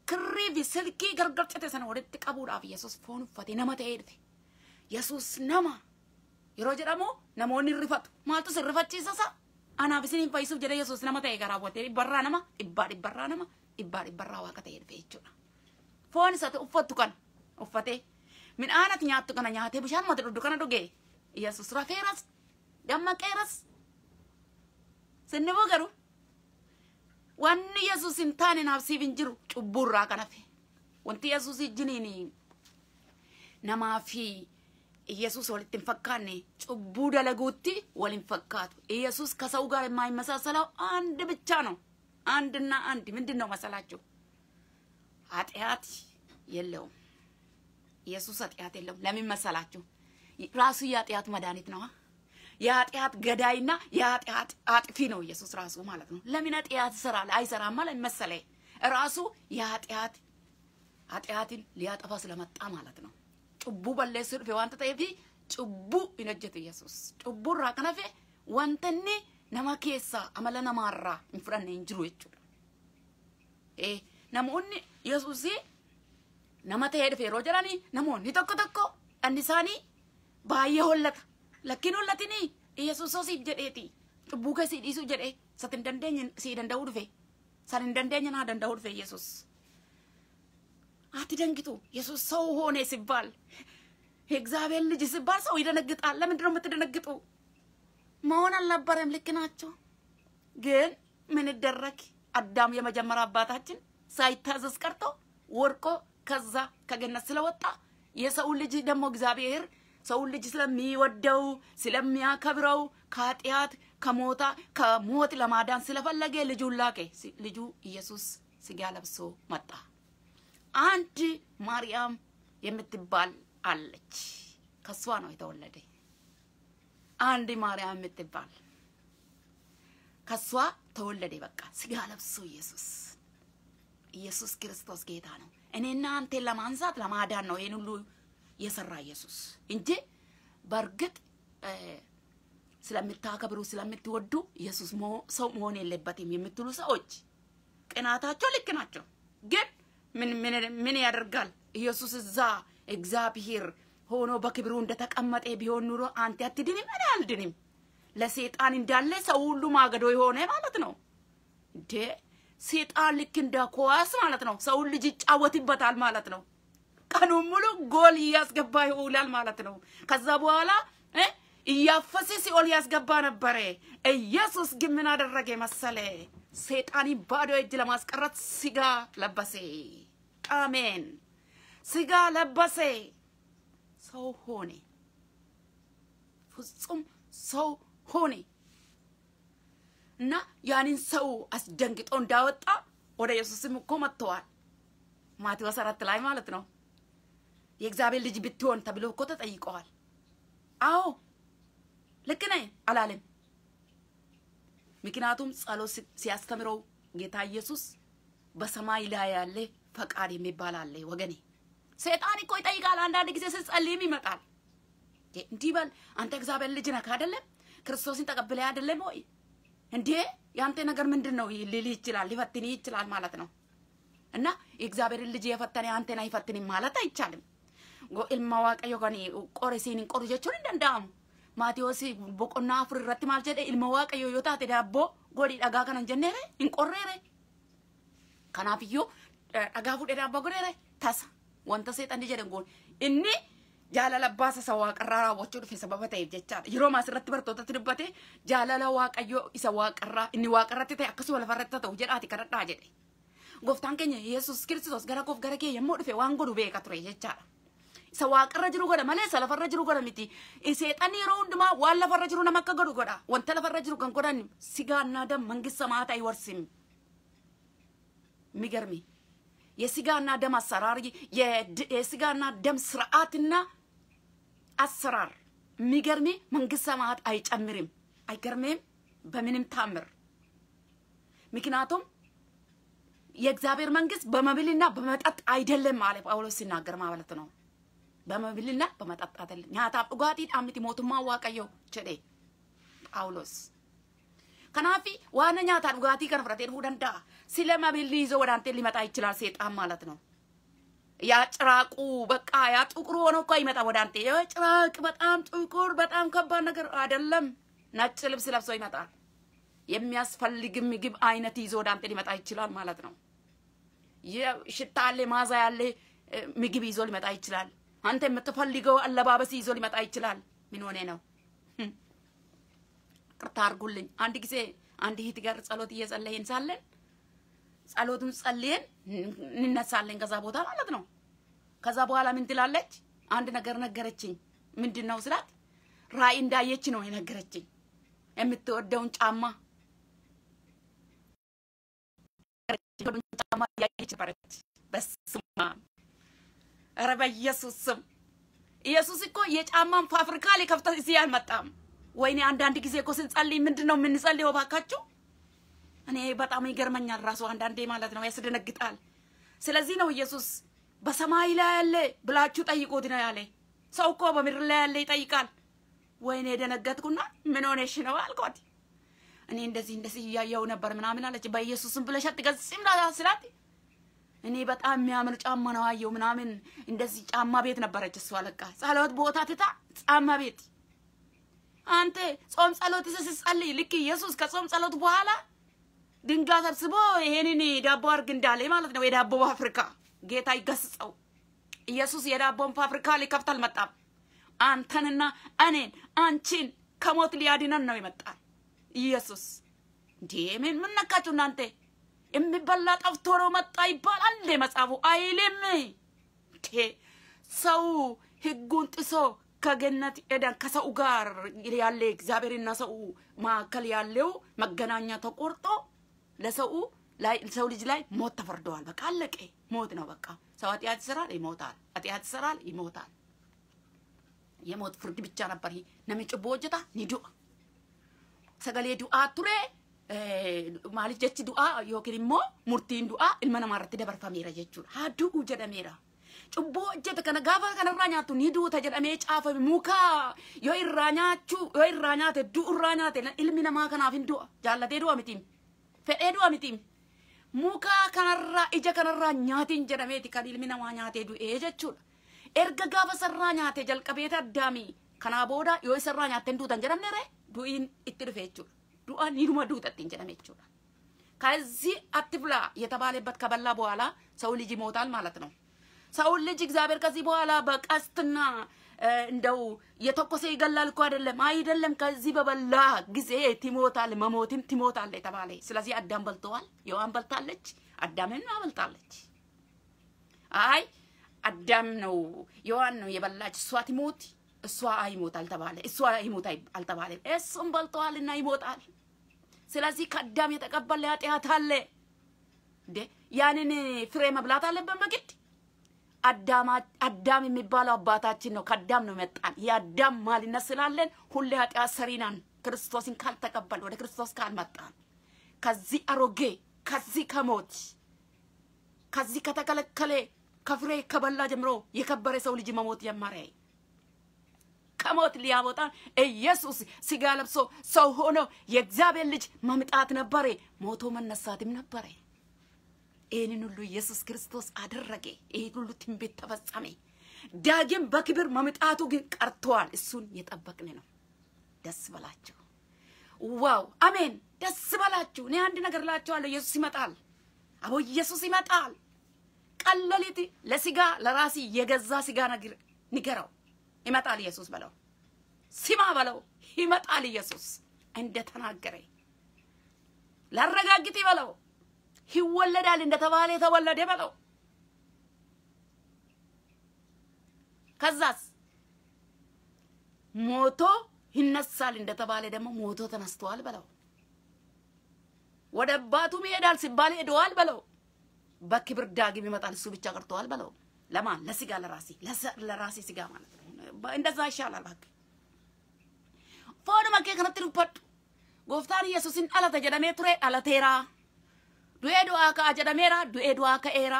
kirrii silkii gargar cite sana walitti qabuudhaaf Yesuus foon uffate nama ta'ee dhufe. Yesuus nama yeroo jedhamu namoonni rifatu maaltu sin rifachiisasa anaaf isiniin fayyisuuf jedhee Yesuus nama ta'e garaawwattee dhibbarraa nama dhibbaa dhibbarraa nama dhibbaa dhibbarraa waaqa ta'ee dhufe jechuudha. Foon isa uffattu kana uffatee midhaan ati nyaattu kana nyaatee bishaan mata dhugdu kana dhugee Yesuus rafeeras dammaqeeras sinni boo garuu wanni yesus hin taane naafsiif hin jiru cubbuurraa kan hafe wanti yesus ijjiniin namaa fi yesus walitti hin fakkaanne cubbuu dalaguutti wal hin fakkaatu yesus kasau ጋር የማይመሳሰለው አንድ ብቻ ነው። አንድና አንድ ምንድን ነው መሰላችሁ? ኃጢአት የለውም። ኢየሱስ ኃጢአት የለውም። ለምን መሰላችሁ? ራሱ የኃጢአት መድኃኒት ነዋ። የኃጢአት ገዳይና የኃጢአት አጥፊ ነው ኢየሱስ ራሱ ማለት ነው። ለምን ኃጢአት ይሰራል? አይሰራም ማለት መሰለኝ። ራሱ የኃጢአት ኃጢአትን ሊያጠፋ ስለመጣ ማለት ነው። ጩቡ በለ ዱፌ ዋንተ ተኤፊ ጩቡ ይነጀት ኢየሱስ ጩቡራ ከነፌ ወንተኒ ነማ ኬሳ አመለ ነማራ እንፍረን እንጅሩ የቹ ኤ ነሞኒ ኢየሱስ ነማ ተሄ ዱፌ ሮጀራኒ ነሞኒ tokko tokko annisaanii baay'ee lakkiin hollatinii yesuus soo siif jedheeti cubbuu kee sii dhiisuu jedhee sati hin dandeenye sii danda'uu dhufe san hin dandeenye naa danda'uu dhufe yesuus. አት ደንግጡ። ኢየሱስ ሰው ሆነ ሲባል የእግዚአብሔር ልጅ ሲባል ሰው ይደነግጣል። ለምንድን ነው የምትደነግጡ? መሆን አልነበረም። ልክ ናቸው። ግን ምን ይደረግ፣ አዳም የመጀመሪያ አባታችን ሳይታዘዝ ቀርቶ ወድቆ ከዛ ከገነት ስለወጣ የሰው ልጅ ደግሞ እግዚአብሔር ሰው ልጅ ስለሚወደው ስለሚያከብረው ከኃጢአት ከሞታ ከሞት ለማዳን ስለፈለገ ልጁን ላቄ ልጁ ኢየሱስ ስጋ ለብሶ መጣ። አንድ ማርያም የምትባል አለች። ከሷ ነው የተወለደ። አንድ ማርያም የምትባል ከሷ ተወለደ። በቃ ስጋ ለብሶ ኢየሱስ ኢየሱስ ክርስቶስ ጌታ ነው። እኔና አንቴን ለማንሳት ለማዳን ነው ይህን ሁሉ የሰራ ኢየሱስ እንጂ በእርግጥ ስለምታከብሩ ስለምትወዱ ኢየሱስ ሰው መሆን የለበትም የምትሉ ሰዎች ቅናታቸው ልክ ናቸው። ግን ምን ምን ያደርጋል ኢየሱስ እዛ እግዚአብሔር ሆኖ በክብሩ እንደተቀመጠ ቢሆን ኑሮ አንተ አትድንም፣ እኔ አልድንም። ለሰይጣን እንዳለ ሰው ሁሉ ማገዶ የሆነ ማለት ነው እንዴ። ሰይጣን ልክ እንደ ኳስ ማለት ነው። ሰውን ልጅ ይጫወትበታል ማለት ነው። ቀኑ ሙሉ ጎል እያስገባ ይውላል ማለት ነው። ከዛ በኋላ እያፈሰ ሲኦል ያስገባ ነበረ። ኢየሱስ ግን ምን አደረገ መሰለ? ሴጣኒ ባዶ እጅ ለማስቀረት ስጋ ለበሰ። አሜን። ስጋ ለበሰ፣ ሰው ሆነ፣ ፍጹም ሰው ሆነ እና ያንን ሰው አስደንግጦ እንዳወጣ ወደ ኢየሱስም እኮ መጥተዋል። ማቴዎስ አራት ላይ ማለት ነው። የእግዚአብሔር ልጅ ብትሆን ተብሎ እኮ ተጠይቀዋል። አዎ ልክ ነህ አላለም። ምክንያቱም ጸሎት ሲያስተምረው ጌታ ኢየሱስ በሰማይ ላይ ያለ ፈቃድ የሚባል አለ ወገኔ። ሰይጣን እኮ ይጠይቃል። አንዳንድ ጊዜ ስትጸልይም ይመጣል። እንዲህ በል አንተ እግዚአብሔር ልጅ ነህ አይደለም? ክርስቶስን ተቀብለ አይደለም ወይ? እንዴ የአንተ ነገር ምንድን ነው ሊል ይችላል፣ ሊፈትን ይችላል ማለት ነው። እና የእግዚአብሔርን ልጅ የፈተነ አንተን አይፈትንም ማለት አይቻልም። ilma waaqayyo kan qore siin hin qoru jechuun hin danda'amu. Maatii Maatiyoos boqonnaa afur irratti maal jedhe ilma waaqayyo yoo taate daabboo godhi dhagaa kana hin jenneere hin qorreere. Kanaaf iyyuu dhagaa fuudhee daabboo godheere tasa wanta seexanni jedhe goone inni jaalala baasa isa waaqarraa raawwachuu dhufe sababa ta'eef jechaadha. Yeroo maas irratti bartootatti dubbate jaalala waaqayyoo isa waaqarraa inni waaqarratti ta'e akkasuma lafarratti ta'u jedhaati kadhadhaa jedhe. Gooftaan keenya Yesuus Kiristoos gara koof gara kee yemmuu dhufe waan godhu beeka ture jechaadha. isa waaqarra jiru godha malee isa lafarra jiru godha miti. Seexanni yeroo hundumaa waan lafarra jiru nama akka godhu godha. Wanta lafarra jiru kan godhan si gaannaadan mangisamaa ta'e warsim. Migarmi. የስጋና ደም አሰራር የስጋና ደም ስርዓትና አሰራር የሚገርሜ መንግስት ሰማያት አይጨምርም፣ አይገርሜም በምንም ታምር። ምክንያቱም የእግዚአብሔር መንግስት በመብልና በመጠጥ አይደለም ማለት ጳውሎስ ሲናገር ማለት ነው። በመብልና በመጠጥ አይደለም። ኛታፍ ዱጋቲ ዳምቲ ሞቱማ ዋቀዮ ቸዴ ጳውሎስ ከናፊ ዋነ ኛታ ዱጋቲ ከን ፍረቴን ሁደንዳ ስለ መብል ይዞ ወደ አንተ ሊመጣ ይችላል። ሴጣን ማለት ነው። ያ ጭራቁ በቃ ያ ጥቁር ሆኖ እኮ ይመጣ ወደ አንተ። ያ ጭራቅ በጣም ጥቁር፣ በጣም ከባድ ነገር አይደለም። ነጭ ልብስ ለብሶ ይመጣል። የሚያስፈልግ ምግብ አይነት ይዞ ወደ አንተ ሊመጣ ይችላል ማለት ነው። ሽታ አለ፣ ማዛ ያለ ምግብ ይዞ ሊመጣ ይችላል። አንተ የምትፈልገው አለባበስ ይዞ ሊመጣ ይችላል። ምን ሆኔ ነው? ቅርታ አርጉልኝ። አንድ ጊዜ አንድ ሂት ጋር ጸሎት እየጸለይን ሳለን ጸሎቱን ጸልየን እንነሳለን ከዛ ቦታ ማለት ነው። ከዛ በኋላ ምን ትላለች? አንድ ነገር ነገረችኝ። ምንድን ነው ስላት፣ ራእይ እንዳየች ነው የነገረችኝ። የምትወደውን ጫማ ጫማ እያየች ነበረች። በስማ ኧረ በኢየሱስ ስም ኢየሱስ እኮ የጫማን ፋብሪካ ሊከፍት እዚህ አልመጣም። ወይኔ አንዳንድ ጊዜ እኮ ስንጸልይ ምንድን ነው የምንጸልየው? እባካችሁ እኔ በጣም ይገርመኛል ራሱ አንዳንዴ ማለት ነው ያስደነግጣል። ስለዚህ ነው ኢየሱስ በሰማይ ላይ ያለ ብላችሁ ጠይቁት ነው ያለ። ሰው እኮ በምድር ላይ ያለ ይጠይቃል። ወይኔ የደነገጥኩና ምን ሆነሽ ነው አልኳት። እኔ እንደዚህ እንደዚህ እያየው ነበር ምናምን አለች። በኢየሱስም ብለሽ አትገስም ስላት እኔ በጣም የሚያምር ጫማ ነው አየው ምናምን እንደዚህ ጫማ ቤት ነበረች እሷ ለቃ ጸሎት ቦታ ትታ ጫማ ቤት አንተ ጾም ጸሎት ስትጸልይ ልክ ኢየሱስ ከጾም ጸሎት በኋላ ድንጋይ ሰብስቦ ይሄንን ዳቦ አርግ እንዳለ ማለት ነው። የዳቦ ፋብሪካ ጌታ ይገስጸው። ኢየሱስ የዳቦን ፋብሪካ ሊከፍት አልመጣም። አንተንና እኔን አንቺን ከሞት ሊያድነን ነው ይመጣል ኢየሱስ። እንዴ ምን ምን ነካችሁ እናንተ? የሚበላ ጠፍቶ ነው መጣ ይባላል እንዴ መጽሐፉ አይልም። ሰው ህጉን ጥሶ ከገነት ኤደን ከሰው ጋር ያለ እግዚአብሔርና ሰው መካከል ያለው መገናኛ ተቆርጦ ለሰው ላይ ሰው ልጅ ላይ ሞት ተፈርደዋል። በቃ አለቀ። ሞት ነው በቃ። ሰው ኃጢአት ይሰራል ይሞታል፣ ኃጢአት ይሰራል ይሞታል። የሞት ፍርድ ብቻ ነበር። ነሚ ጭቦ ሆጀታ ኒ ሰገሌ ዱአ ቱሬ maaliif jechi du'aa yookiin immoo murtiin du'aa ilma namaarratti dabarfameera jechuudha. Haadduudhu jedhameera. Cubbuu hojjete kana gaafa kanarraa nyaattu ni duuta jedhamee caafame mukaa yoo irraa nyaachuu yoo irraa nyaate du'urraa nyaate ilmi namaa kanaaf hin du'a jaallatee du'a mitiim fedhee du'a mitiim mukaa kanarraa ija kanarraa nyaatiin jedhameeti kan ilmi namaa nyaatee du'ee jechuudha. Erga gaafa sarraa nyaate jalqabeeta addaami kanaa booda yoo isarraa nyaatte hin duutan jedhamne ree du'iin itti dhufe jechuudha. ዱአን ይሁማ ዱጠጥን ጀለም ይችላል። ከዚህ አትብላ የተባለበት ከበላ በኋላ ሰው ልጅ ይሞታል ማለት ነው። ሰው ልጅ እግዚአብሔር ከዚህ በኋላ በቀስትና እንደው የተኮሰ ይገላል እኮ አይደለም፣ አይደለም። ከዚህ በበላ ጊዜ ትሞታል፣ መሞትም ትሞታል የተባለ ስለዚህ አዳም በልተዋል። ሔዋን በልታለች፣ አዳምን አበልጣለች። አይ አዳም ነው ሔዋን ነው የበላች፣ እሷ ትሞት እሷ አይሞት አልተባለ፣ እሷ አይሞት አልተባለ። እሱም በልተዋልና ይሞታል። ስለዚህ ከአዳም የተቀበለ ኃጢአት አለ እንዴ ያንን ፍሬ መብላት አለበት መግድ አዳም የሚባለው አባታችን ነው። ከአዳም ነው መጣን። የአዳም ማልነት ስላለን ሁሌ ኃጢአት ሰሪናን ክርስቶስን ካልተቀበል ወደ ክርስቶስ ካልመጣን ከዚህ አሮጌ ከዚህ ከሞት ከዚህ ከተከለከለ ከፍሬ ከበላ ጀምሮ የከበረ ሰው ልጅ መሞት ጀመረ። ከሞት ሊያወጣ ኢየሱስ ስጋ ለብሶ ሰው ሆኖ የእግዚአብሔር ልጅ መምጣት ነበረ፣ ሞቶ መነሳትም ነበረ። ይህንን ሁሉ ኢየሱስ ክርስቶስ አደረገ። ይህን ሁሉ ትንቢት ተፈጸመ። ዳግም በክብር መምጣቱ ግን ቀርተዋል። እሱን የጠበቅን ነው። ደስ በላችሁ። ዋው አሜን። ደስ በላችሁ። እኔ አንድ ነገር እላችኋለሁ፣ ኢየሱስ ይመጣል። አቦ ኢየሱስ ይመጣል። ቀለሊት ለስጋ ለራሲ የገዛ ስጋ ንገረው ይመጣል ኢየሱስ በለው፣ ሲማ በለው፣ ይመጣል ኢየሱስ እንደተናገረ ላረጋግጥ በለው፣ ይወለዳል እንደተባለ የተወለደ በለው። ከዛስ ሞቶ ይነሳል እንደተባለ ደግሞ ሞቶ ተነስተዋል በለው። ወደ አባቱም ይሄዳል ሲባል ሄደዋል በለው። በክብር ዳግም ይመጣል እሱ ብቻ ቀርተዋል በለው። ለማን ለስጋ ለራሴ ለራሴ ስጋ ማለት ነው። እንደዛ ይሻላል። በቃ ፎኑማ ከ ከነቲ ዱበዱ ጎፍታን ኢየሱስን አለተ ጀደሜ ቱሬ አለቴራ ዱኤ ዱአ ከአ ጀደሜራ ዱኤ ዱአ ከኤራ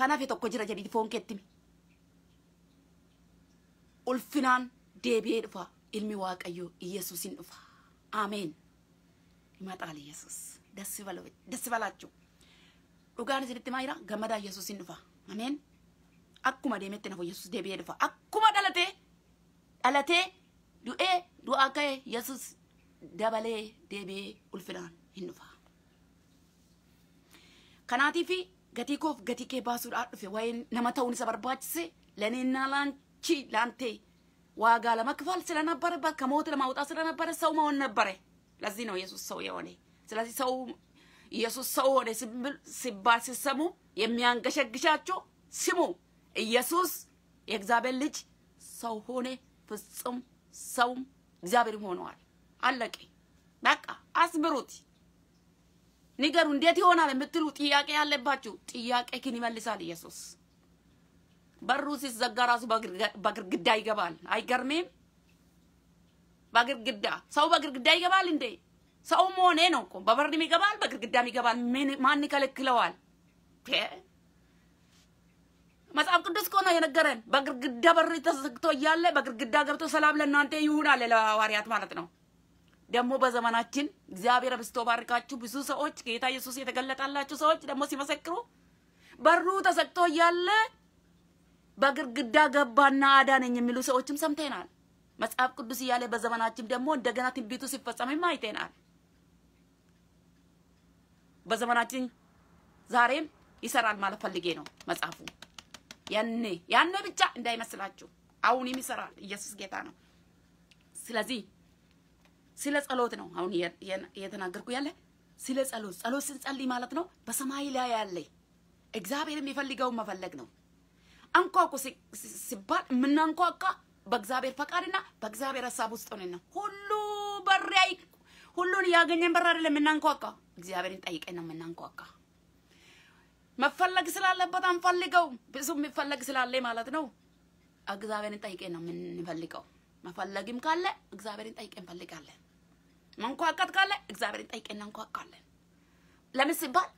kanaaf tokko jira jedhii foon keettimi ulfinaan deebi'ee dhufa ilmi waaqayyoo iyyasuusin dhufa ameen maqaan iyyasuus dassi balaachuu dhugaan isinitti maayiraa gammadaa iyyasuusin dhufa ameen akkuma deemetti nafu iyyasuus deebi'ee dhufa akkuma dhalatee dhalatee du'ee du'aa ka'e yesus dabalee deebi'ee ulfinaan hin dhufa. Kanaatiif gatii koof gatii kee baasuudhaan dhufe waa'ee nama ta'uun isa barbaachise laniinna laanchi laantee waagaa lama sila ስለነበረ ከሞት ለማውጣት ስለነበረ ሰው መሆን ነበረ። ለዚህ ነው ኢየሱስ ሰው የሆነ። ስለዚህ ሰው ኢየሱስ ሰው ሆነ ሲባል ሲሰሙ የሚያንገሸግሻቸው simu yesus የእግዚአብሔር lij ሰው ሆነ ፍጹም ሰውም እግዚአብሔርም ሆነዋል። አለቀ። በቃ አስብሩት፣ ንገሩ። እንዴት ይሆናል የምትሉ ጥያቄ ያለባችሁ ጥያቄ ግን ይመልሳል ኢየሱስ። በሩ ሲዘጋ ራሱ በግርግዳ ይገባል። አይገርምም? በግርግዳ ሰው በግርግዳ ይገባል እንዴ? ሰው ሆነ ነው እኮ በበርም ይገባል፣ በግርግዳም ይገባል። ማን ይከለክለዋል? መጽሐፍ ቅዱስ ከሆነ የነገረን በግርግዳ በር ተዘግቶ እያለ በግርግዳ ገብቶ ሰላም ለእናንተ ይሁን አለ ለሐዋርያት ማለት ነው። ደግሞ በዘመናችን እግዚአብሔር ብስቶ ባርካችሁ ብዙ ሰዎች ጌታ ኢየሱስ የተገለጠላችሁ ሰዎች ደግሞ ሲመሰክሩ በሩ ተዘግቶ እያለ በግርግዳ ገባና አዳነኝ የሚሉ ሰዎችም ሰምተናል። መጽሐፍ ቅዱስ እያለ በዘመናችን ደግሞ እንደገና ትንቢቱ ሲፈጸምም አይተናል። በዘመናችን ዛሬም ይሰራል ማለት ፈልጌ ነው መጽሐፉ። ያኔ ያኔ ብቻ እንዳይመስላችሁ። አሁን የሚሰራ ኢየሱስ ጌታ ነው። ስለዚህ ስለ ጸሎት ነው አሁን እየተናገርኩ ያለ ስለ ጸሎት። ጸሎት ስንጸልይ ማለት ነው በሰማይ ላይ ያለ እግዚአብሔር የሚፈልገውን መፈለግ ነው። አንኳኩ ሲባል የምናንኳኳ በእግዚአብሔር ፈቃድና በእግዚአብሔር ሀሳብ ውስጥ ሆነን ነው። ሁሉ በሪያይ ሁሉን ያገኘን በር አይደለም የምናንኳኳ፣ እግዚአብሔርን ጠይቀን ነው የምናንኳኳ። መፈለግ ስላለበት አንፈልገው። ብዙ የሚፈለግ ስላለ ማለት ነው። እግዚአብሔርን ጠይቄ ነው የምንፈልገው። መፈለግም ካለ እግዚአብሔርን ጠይቄ እንፈልጋለን። መንኳቀት ካለ እግዚአብሔርን ጠይቄን እናንኳቃለን። ለምን ሲባል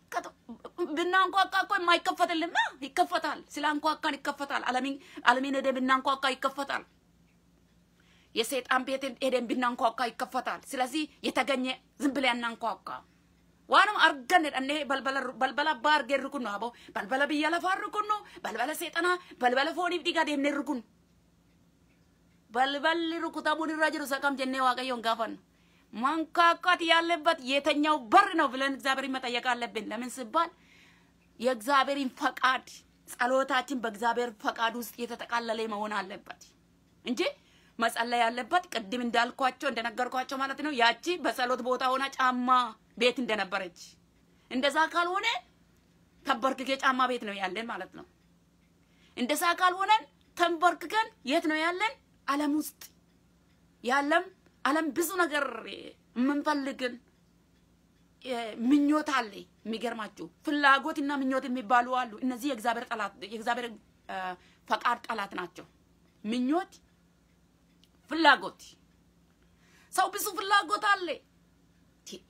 ብናንኳኳ እኮ የማይከፈትልና ይከፈታል። ስላንኳኳን ይከፈታል። ዓለምን ሄደን ብናንኳኳ ይከፈታል። የሰይጣን ቤት ሄደን ብናንኳኳ ይከፈታል። ስለዚህ የተገኘ ዝም ብለን waanuma arganne dhannee balbala abbaa argee rukunnu haboo balbala biyya lafaa rukunnu balbala seexanaa balbala fooniif dhigaa deemnee rukunnu balballi rukutamuun irra jiru saqam jennee waaqayyoon gaafannu ማንካካት ያለበት የተኛው በር ነው ብለን እግዚአብሔርን መጠየቅ አለብን። ለምን ሲባል የእግዚአብሔርን ፈቃድ ጸሎታችን በእግዚአብሔር ፈቃድ ውስጥ የተጠቃለለ መሆን አለበት እንጂ መጸለይ ያለበት ቅድም እንዳልኳቸው እንደነገርኳቸው ማለት ነው። ያቺ በጸሎት ቦታ ሆና ጫማ ቤት እንደነበረች። እንደዛ ካልሆነ ተንበርክኬ ጫማ ቤት ነው ያለን ማለት ነው። እንደዛ ካልሆነን ተንበርክከን የት ነው ያለን? ዓለም ውስጥ ያለም ዓለም ብዙ ነገር የምንፈልግን ምኞት አለ። የሚገርማችሁ እና ምኞት የሚባሉ አሉ። እነዚህ የእግዚአብሔር ጠላት የእግዚአብሔር ፈቃድ ጠላት ናቸው። ምኞት፣ ፍላጎት ሰው ብዙ ፍላጎት አለ።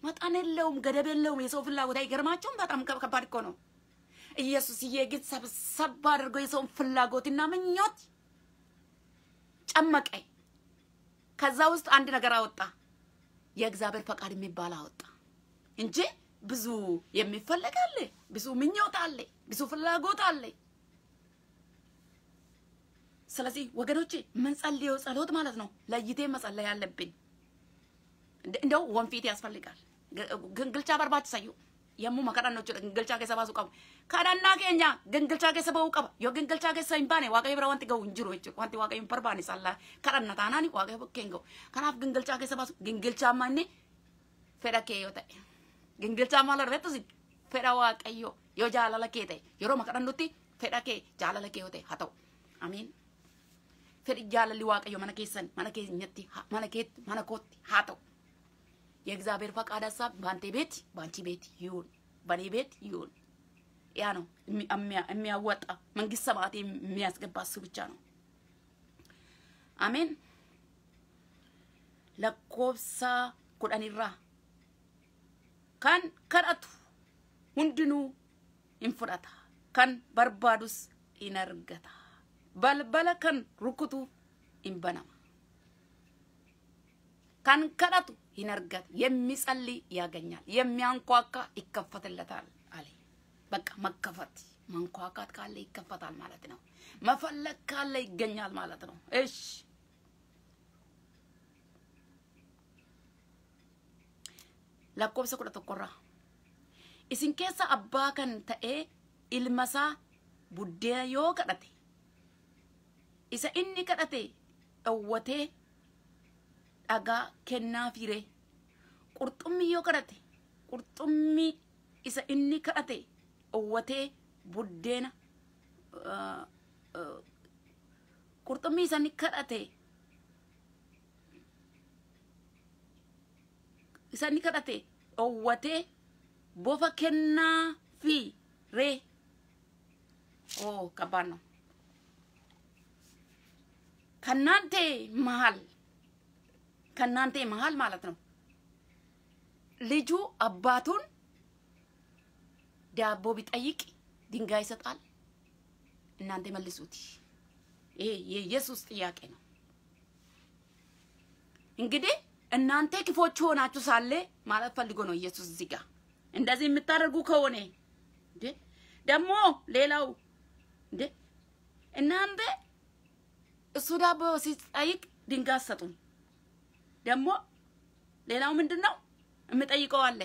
መጠን የለውም፣ ገደብ የለውም። የሰው ፍላጎት አይገርማቸውም? በጣም ከባድ እኮ ነው። ኢየሱስዬ ግን ሰብሰብ አድርጎ የሰውን ፍላጎትና ምኞት ጨመቀ። ከዛ ውስጥ አንድ ነገር አወጣ፣ የእግዚአብሔር ፈቃድ የሚባል አወጣ እንጂ ብዙ የሚፈለግ አለ፣ ብዙ ምኞት አለ፣ ብዙ ፍላጎት አለ። ስለዚህ ወገኖቼ ምን ጸልየው ጸሎት ማለት ነው ለይቴ መጸለይ ያለብን እንደው ወንፊት ያስፈልጋል ግንግልቻ በርባት ሰዩ የሙ መከዳን ነው ግንግልቻ ከሰባሱ ባሱ ቀቡ ከዳና ኬኛ ግንግልቻ ከሰ በው ዮ ግንግልቻ ከሰይን ባኔ ዋቀይ ብራ ወንቲ ገው እንጅሮ እጭ ወንቲ ዋቀይ ኢምፐርባኔ ሳላ ከዳና ታናኒ ዋቀይ ገው ከናፍ ግንግልቻ ከሰባሱ ግንግልቻ ማኒ ፌዳ ኬዮ ታይ ግንግልቻ ማለ ረተዚ ፈራ ዋቀዮ ዮ ጃላላ ከይተ ታይ የሮ ነውቲ ኑቲ ፌዳ ኬ ጃላላ ኬዮ ታይ ሀተው አሚን ፈሪ ጃላሊ ዋቀዮ መነኬሰን መነኬ ኘቲ መነኬት መነኮት ሀተው የእግዚአብሔር ፈቃድ ሀሳብ በአንተ ቤት በአንቺ ቤት ይሁን፣ በኔ ቤት ይሁን። ያ ነው የሚያወጣ መንግስት ሰማያት የሚያስገባ እሱ ብቻ ነው። አሜን። ለኮብሳ ኩዳኒራ ካን ከረቱ ሁንድኑ እንፍዳታ ካን በርባዱስ ኢነርገታ በልበለ ከን ሩኩቱ ኢንበናማ ካን ከረቱ hin argatan yam mi callee yaa ganya yam mi akka it kan fatallatan ali bakka maka fati man ko akka kaala it kan fataal maalatinam ma falla kaala it kudha tokkorraa isin keessa abbaa kan ta'e ilma isaa buddeen yoo kadhate isa inni kadhate dhoowwate. dhagaa kennaa ree qurxummii yoo kadhate qurxummii isa inni kadhate owwatee buddeena qurxummii isa inni kadhate isa inni kadhate owwatee bofa kennaa fi ree oo qabaanno kannaan ta'e maal. ከእናንተ መሀል ማለት ነው። ልጁ አባቱን ዳቦ ቢጠይቅ ድንጋይ ይሰጣል። እናንተ መልሱት። ይሄ የኢየሱስ ጥያቄ ነው። እንግዲህ እናንተ ክፎች ሆናችሁ ሳለ ማለት ፈልጎ ነው ኢየሱስ እዚህ ጋር እንደዚህ የምታደርጉ ከሆነ እንዴ ደግሞ ሌላው እንዴ እናንተ እሱ ዳቦ ሲጠይቅ ድንጋይ አትሰጡም። ደግሞ ሌላው ምንድን ነው የምጠይቀው አለ።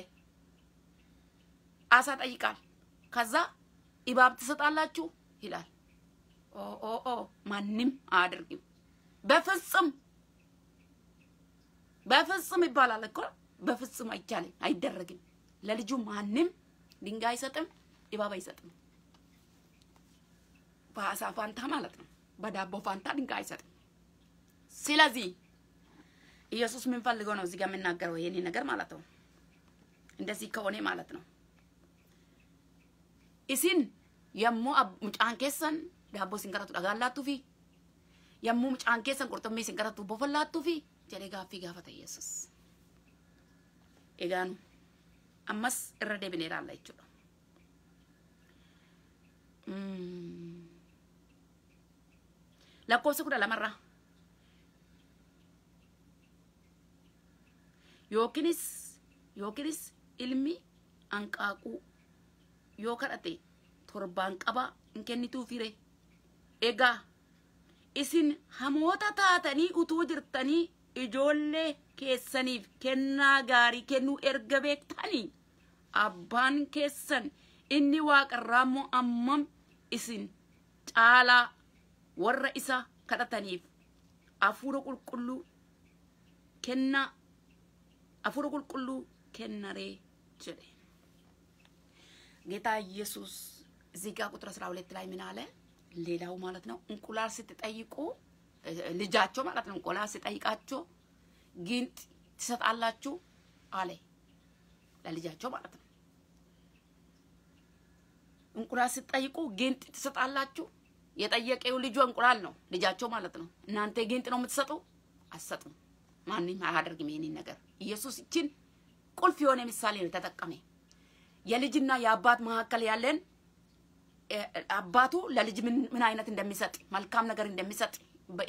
አሳ ጠይቃል። ከዛ ኢባብ ትሰጣላችሁ ይላል። ኦ ኦ ኦ ማንም አያደርግም በፍጹም በፍጹም ይባላል እኮ በፍጹም አይቻልም፣ አይደረግም። ለልጁ ማንም ድንጋይ አይሰጥም፣ ኢባብ አይሰጥም። በአሳ ፋንታ ማለት ነው። በዳቦ ፋንታ ድንጋይ አይሰጥም። ስለዚህ ኢየሱስ ምን ፈልጎ ነው እዚህ ጋር የምናገረው ይሄን ነገር ማለት ነው። እንደዚህ ከሆነ ማለት ነው እሲን የሙ ሙጫን ኬሰን ዳቦ ሲንቀረቱ ዳጋላቱ ፊ የሞ ሙጫን ኬሰን ቁርጥሜ ሲንቀረቱ ቦፈላቱ ፊ ጀዴ ጋፊ ጋፈተ ኢየሱስ ኤጋኑ አማስ እረዴ ደብን ይላል ነው ለኮስ ኩዳ ለመራ yookiinis ilmi anqaaquu yoo kadhate torbaan qaba hin kennituufire egaa isin hamoota taatanii utuu jirtanii ijoollee keessaniif kennaa gaarii kennuu erga beektanii abbaan keessan inni waaqarraa immoo ammam isin caalaa warra isa kadhataniif hafuura qulqulluu kennaa hafuura ቁልቁሉ kennaree jedhe ጌታ ኢየሱስ እዚህ ጋር ቁጥር 12 ላይ ምን አለ? ሌላው ማለት ነው እንቁላል ስትጠይቁ ልጃቸው ማለት ነው እንቁላል ስጠይቃቸው ጊንጥ ትሰጣላችሁ አለ ለልጃቸው ማለት ነው። እንቁላል ስትጠይቁ ጊንጥ ትሰጣላችሁ። የጠየቀው ልጁ እንቁላል ነው፣ ልጃቸው ማለት ነው። እናንተ ግንጥ ነው የምትሰጡ? አትሰጡም። ማንም አያደርግም ይሄንን ነገር። ኢየሱስ ይችን ቁልፍ የሆነ ምሳሌ ነው ተጠቀመ። የልጅና የአባት መካከል ያለን አባቱ ለልጅ ምን አይነት እንደሚሰጥ መልካም ነገር እንደሚሰጥ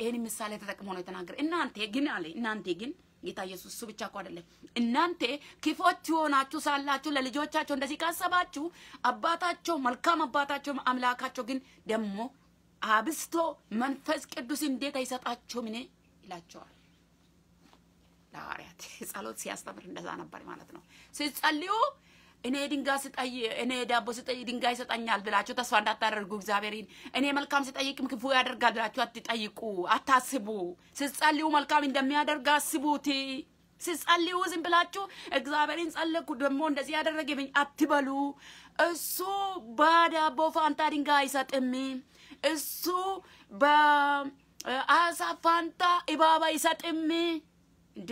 ይህን ምሳሌ ተጠቅሞ ነው የተናገረ። እናንተ ግን አለ እናንተ ግን ጌታ ኢየሱስ እሱ ብቻ እኮ አይደለም። እናንተ ክፎች ሆናችሁ ሳላችሁ ለልጆቻቸው እንደዚህ ካሰባችሁ አባታቸው መልካም አባታቸው አምላካቸው ግን ደግሞ አብስቶ መንፈስ ቅዱስ እንዴት አይሰጣችሁም? እኔ ይላቸዋል። ለሐዋርያት ጸሎት ሲያስተምር እንደዛ ነበር ማለት ነው። ሲጸልዩ እኔ ድንጋይ ስጠይ እኔ ዳቦ ስጠይ ድንጋይ ይሰጠኛል ብላችሁ ተስፋ እንዳታደርጉ። እግዚአብሔርን እኔ መልካም ስጠይቅም ክፉ ያደርጋል ብላችሁ አትጠይቁ፣ አታስቡ። ስጸልዩ መልካም እንደሚያደርግ አስቡት። ስጸልዩ ዝም ብላችሁ እግዚአብሔርን ጸለኩ ደግሞ እንደዚህ ብኝ አትበሉ። እሱ በዳቦ ፋንታ ድንጋይ አይሰጥም። እሱ በአሳ ፋንታ እባባ አይሰጥም። እንዴ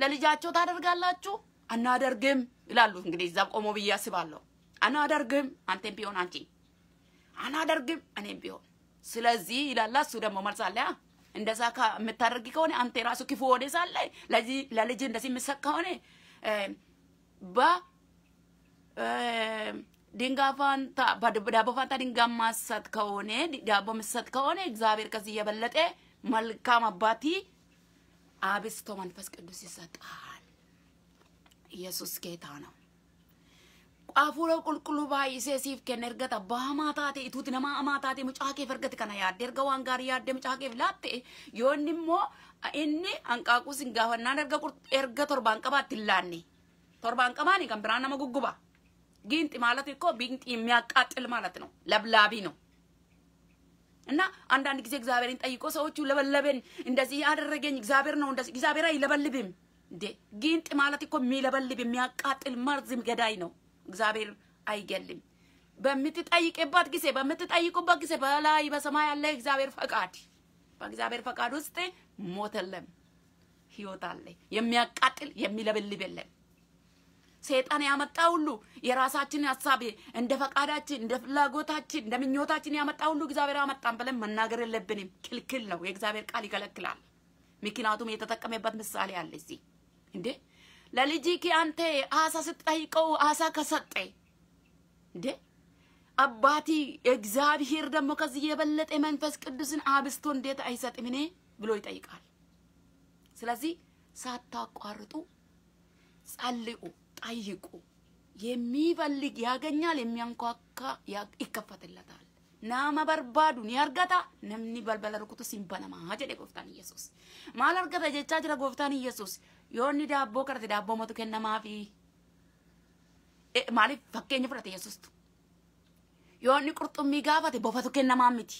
ለልጃቸው ታደርጋላችሁ? አናደርግም ይላሉ። እንግዲህ እዛ ቆሞ ብዬ አስባለሁ። አናደርግም፣ አንተም ቢሆን አንቺ አናደርግም፣ እኔም ቢሆን ስለዚህ ይላላ። እሱ ደግሞ መልስ እንደዛ የምታደርግ ከሆነ አንተ ራሱ ክፉ ወደ ሳለ ለዚህ ለልጅ እንደዚህ የምትሰቅ ከሆነ በድንጋይ ፋንታ በዳቦ ፋንታ ድንጋይ ማሰጥ ከሆነ ዳቦ ምሰጥ ከሆነ እግዚአብሔር ከዚህ የበለጠ መልካም አባቲ አብስቶ መንፈስ ቅዱስ ይሰጣል። ኢየሱስ ጌታ ነው። ቃፉሮ ቁልቁሉ ባይሴ ሲፍ ከነርገት አባህ ማታቴ ኢቱት ነማ ማታቴ ሙጫቄ ፈርገት ከና ያደርገ ዋንጋር ያደ ሙጫቄ ላቴ ዮኒሞ እኒ አንቃቁ ሲንጋፈና ነርገ ቁር ኤርገ ቶርባን ቀባት ላኔ ቶርባን ቀማኒ ከምብራና መጉጉባ ጊንጥ ማለት እኮ ቢንጥ የሚያቃጥል ማለት ነው። ለብላቢ ነው። እና አንዳንድ ጊዜ እግዚአብሔርን ጠይቆ ሰዎቹ ለበለበን እንደዚህ ያደረገኝ እግዚአብሔር ነው። እንደዚህ እግዚአብሔር አይለበልብም እንዴ? ጊንጥ ማለት እኮ የሚለበልብ የሚያቃጥል መርዝም ገዳይ ነው። እግዚአብሔር አይገልም። በምትጠይቅበት ጊዜ በምትጠይቁበት ጊዜ በላይ በሰማይ ያለ እግዚአብሔር ፈቃድ በእግዚአብሔር ፈቃድ ውስጥ ሞት የለም፣ ህይወት አለ። የሚያቃጥል የሚለበልብ የለም። ሰይጣን ያመጣ ሁሉ የራሳችን ሀሳብ እንደ ፈቃዳችን፣ እንደ ፍላጎታችን፣ እንደ ምኞታችን ያመጣ ሁሉ እግዚአብሔር አመጣን ብለን መናገር የለብንም። ክልክል ነው። የእግዚአብሔር ቃል ይከለክላል። ምክንያቱም የተጠቀመበት ምሳሌ አለ እዚህ እንዴ ለልጅህ አንተ አሳ ስትጠይቀው አሳ ከሰጠ እንዴ አባቲ እግዚአብሔር ደግሞ ከዚህ የበለጠ መንፈስ ቅዱስን አብስቶ እንዴት አይሰጥም እኔ ብሎ ይጠይቃል። ስለዚህ ሳታቋርጡ ጸልዩ። ጠይቁ። የሚፈልግ ያገኛል፣ የሚያንኳካ ይከፈትለታል። ናመ በርባዱን ያርገታ ነምኒ በልበለ ርኩቱስ ይንበለማ ጀዴ ጎፍታን ኢየሱስ ማል አርገተ ጀቻ ጅረ ጎፍታን ኢየሱስ ዮኒ ዳቦ ቀረተ ዳቦ መቱ ከነማፊ ማሊ ፈከኝ ፍረተ ኢየሱስቱ ዮኒ ቁርጡሚ ጋፈቴ ቦፈቱ ከነማ ሚቲ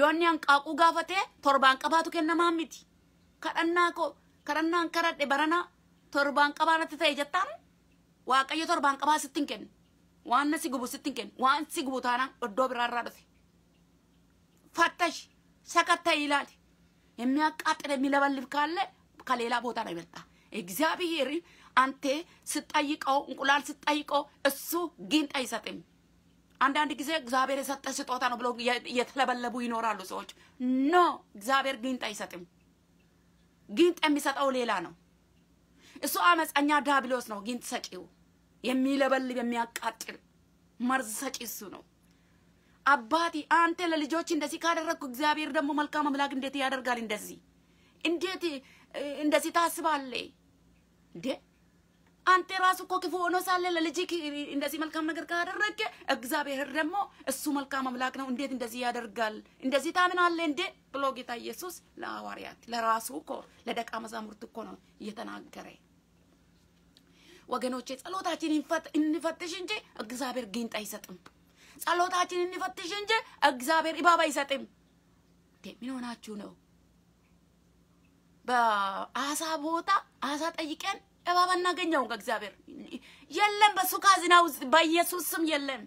ዮኒ አንቃቁ ጋፈቴ ቶርባን ቀባቱ ከነማሚቲ ከረናኮ ከረናን ኮ በረና torban torbaan qabaarratti ta'e jettaani waaqayyo torbaan qabaa sittin kenna waan na si gubu sittin kenna waan si gubu taanaan iddoo biraarraa dhufe fattash sakatta ilaali የሚያቃጥል የሚለበልብ ካለ ከሌላ ቦታ ነው ይመጣ እግዚአብሔር አንተ ስትጠይቀው እንቁላል ስትጠይቀው እሱ ጊንጥ አይሰጥም። አንዳንድ ጊዜ እግዚአብሔር የሰጠ ስጦታ ነው ብሎ እየተለበለቡ ይኖራሉ ሰዎች። ኖ እግዚአብሔር ጊንጥ አይሰጥም። ጊንጥ የሚሰጠው ሌላ ነው። እሱ አመፀኛ ዳብሎስ ነው። ግን ሰጪው የሚለበልብ የሚያቃጥል መርዝ ሰጪ እሱ ነው። አባቴ አንተ ለልጆች እንደዚህ ካደረግኩ እግዚአብሔር ደግሞ መልካም አምላክ እንዴት ያደርጋል? እንደዚህ እንዴት እንደዚህ ታስባለ እንዴ? አንተ ራሱ እኮ ክፉ ሆኖ ሳለ ለልጅ እንደዚህ መልካም ነገር ካደረገ እግዚአብሔር ደግሞ እሱ መልካም አምላክ ነው፣ እንዴት እንደዚህ ያደርጋል? እንደዚህ ታምናለ እንዴ ብሎ ጌታ ኢየሱስ ለሐዋርያት ለራሱ እኮ ለደቀ መዛሙርት እኮ ነው እየተናገረ ወገኖቼ ጸሎታችን እንፈትሽ እንጂ እግዚአብሔር ጊንጥ አይሰጥም። ጸሎታችን እንፈትሽ እንጂ እግዚአብሔር እባብ አይሰጥም። ምን ሆናችሁ ነው? በአሳ ቦታ አሳ ጠይቀን እባብ አናገኘውም። ከእግዚአብሔር የለም። በሱ ካዝና ውስጥ በኢየሱስ ስም የለም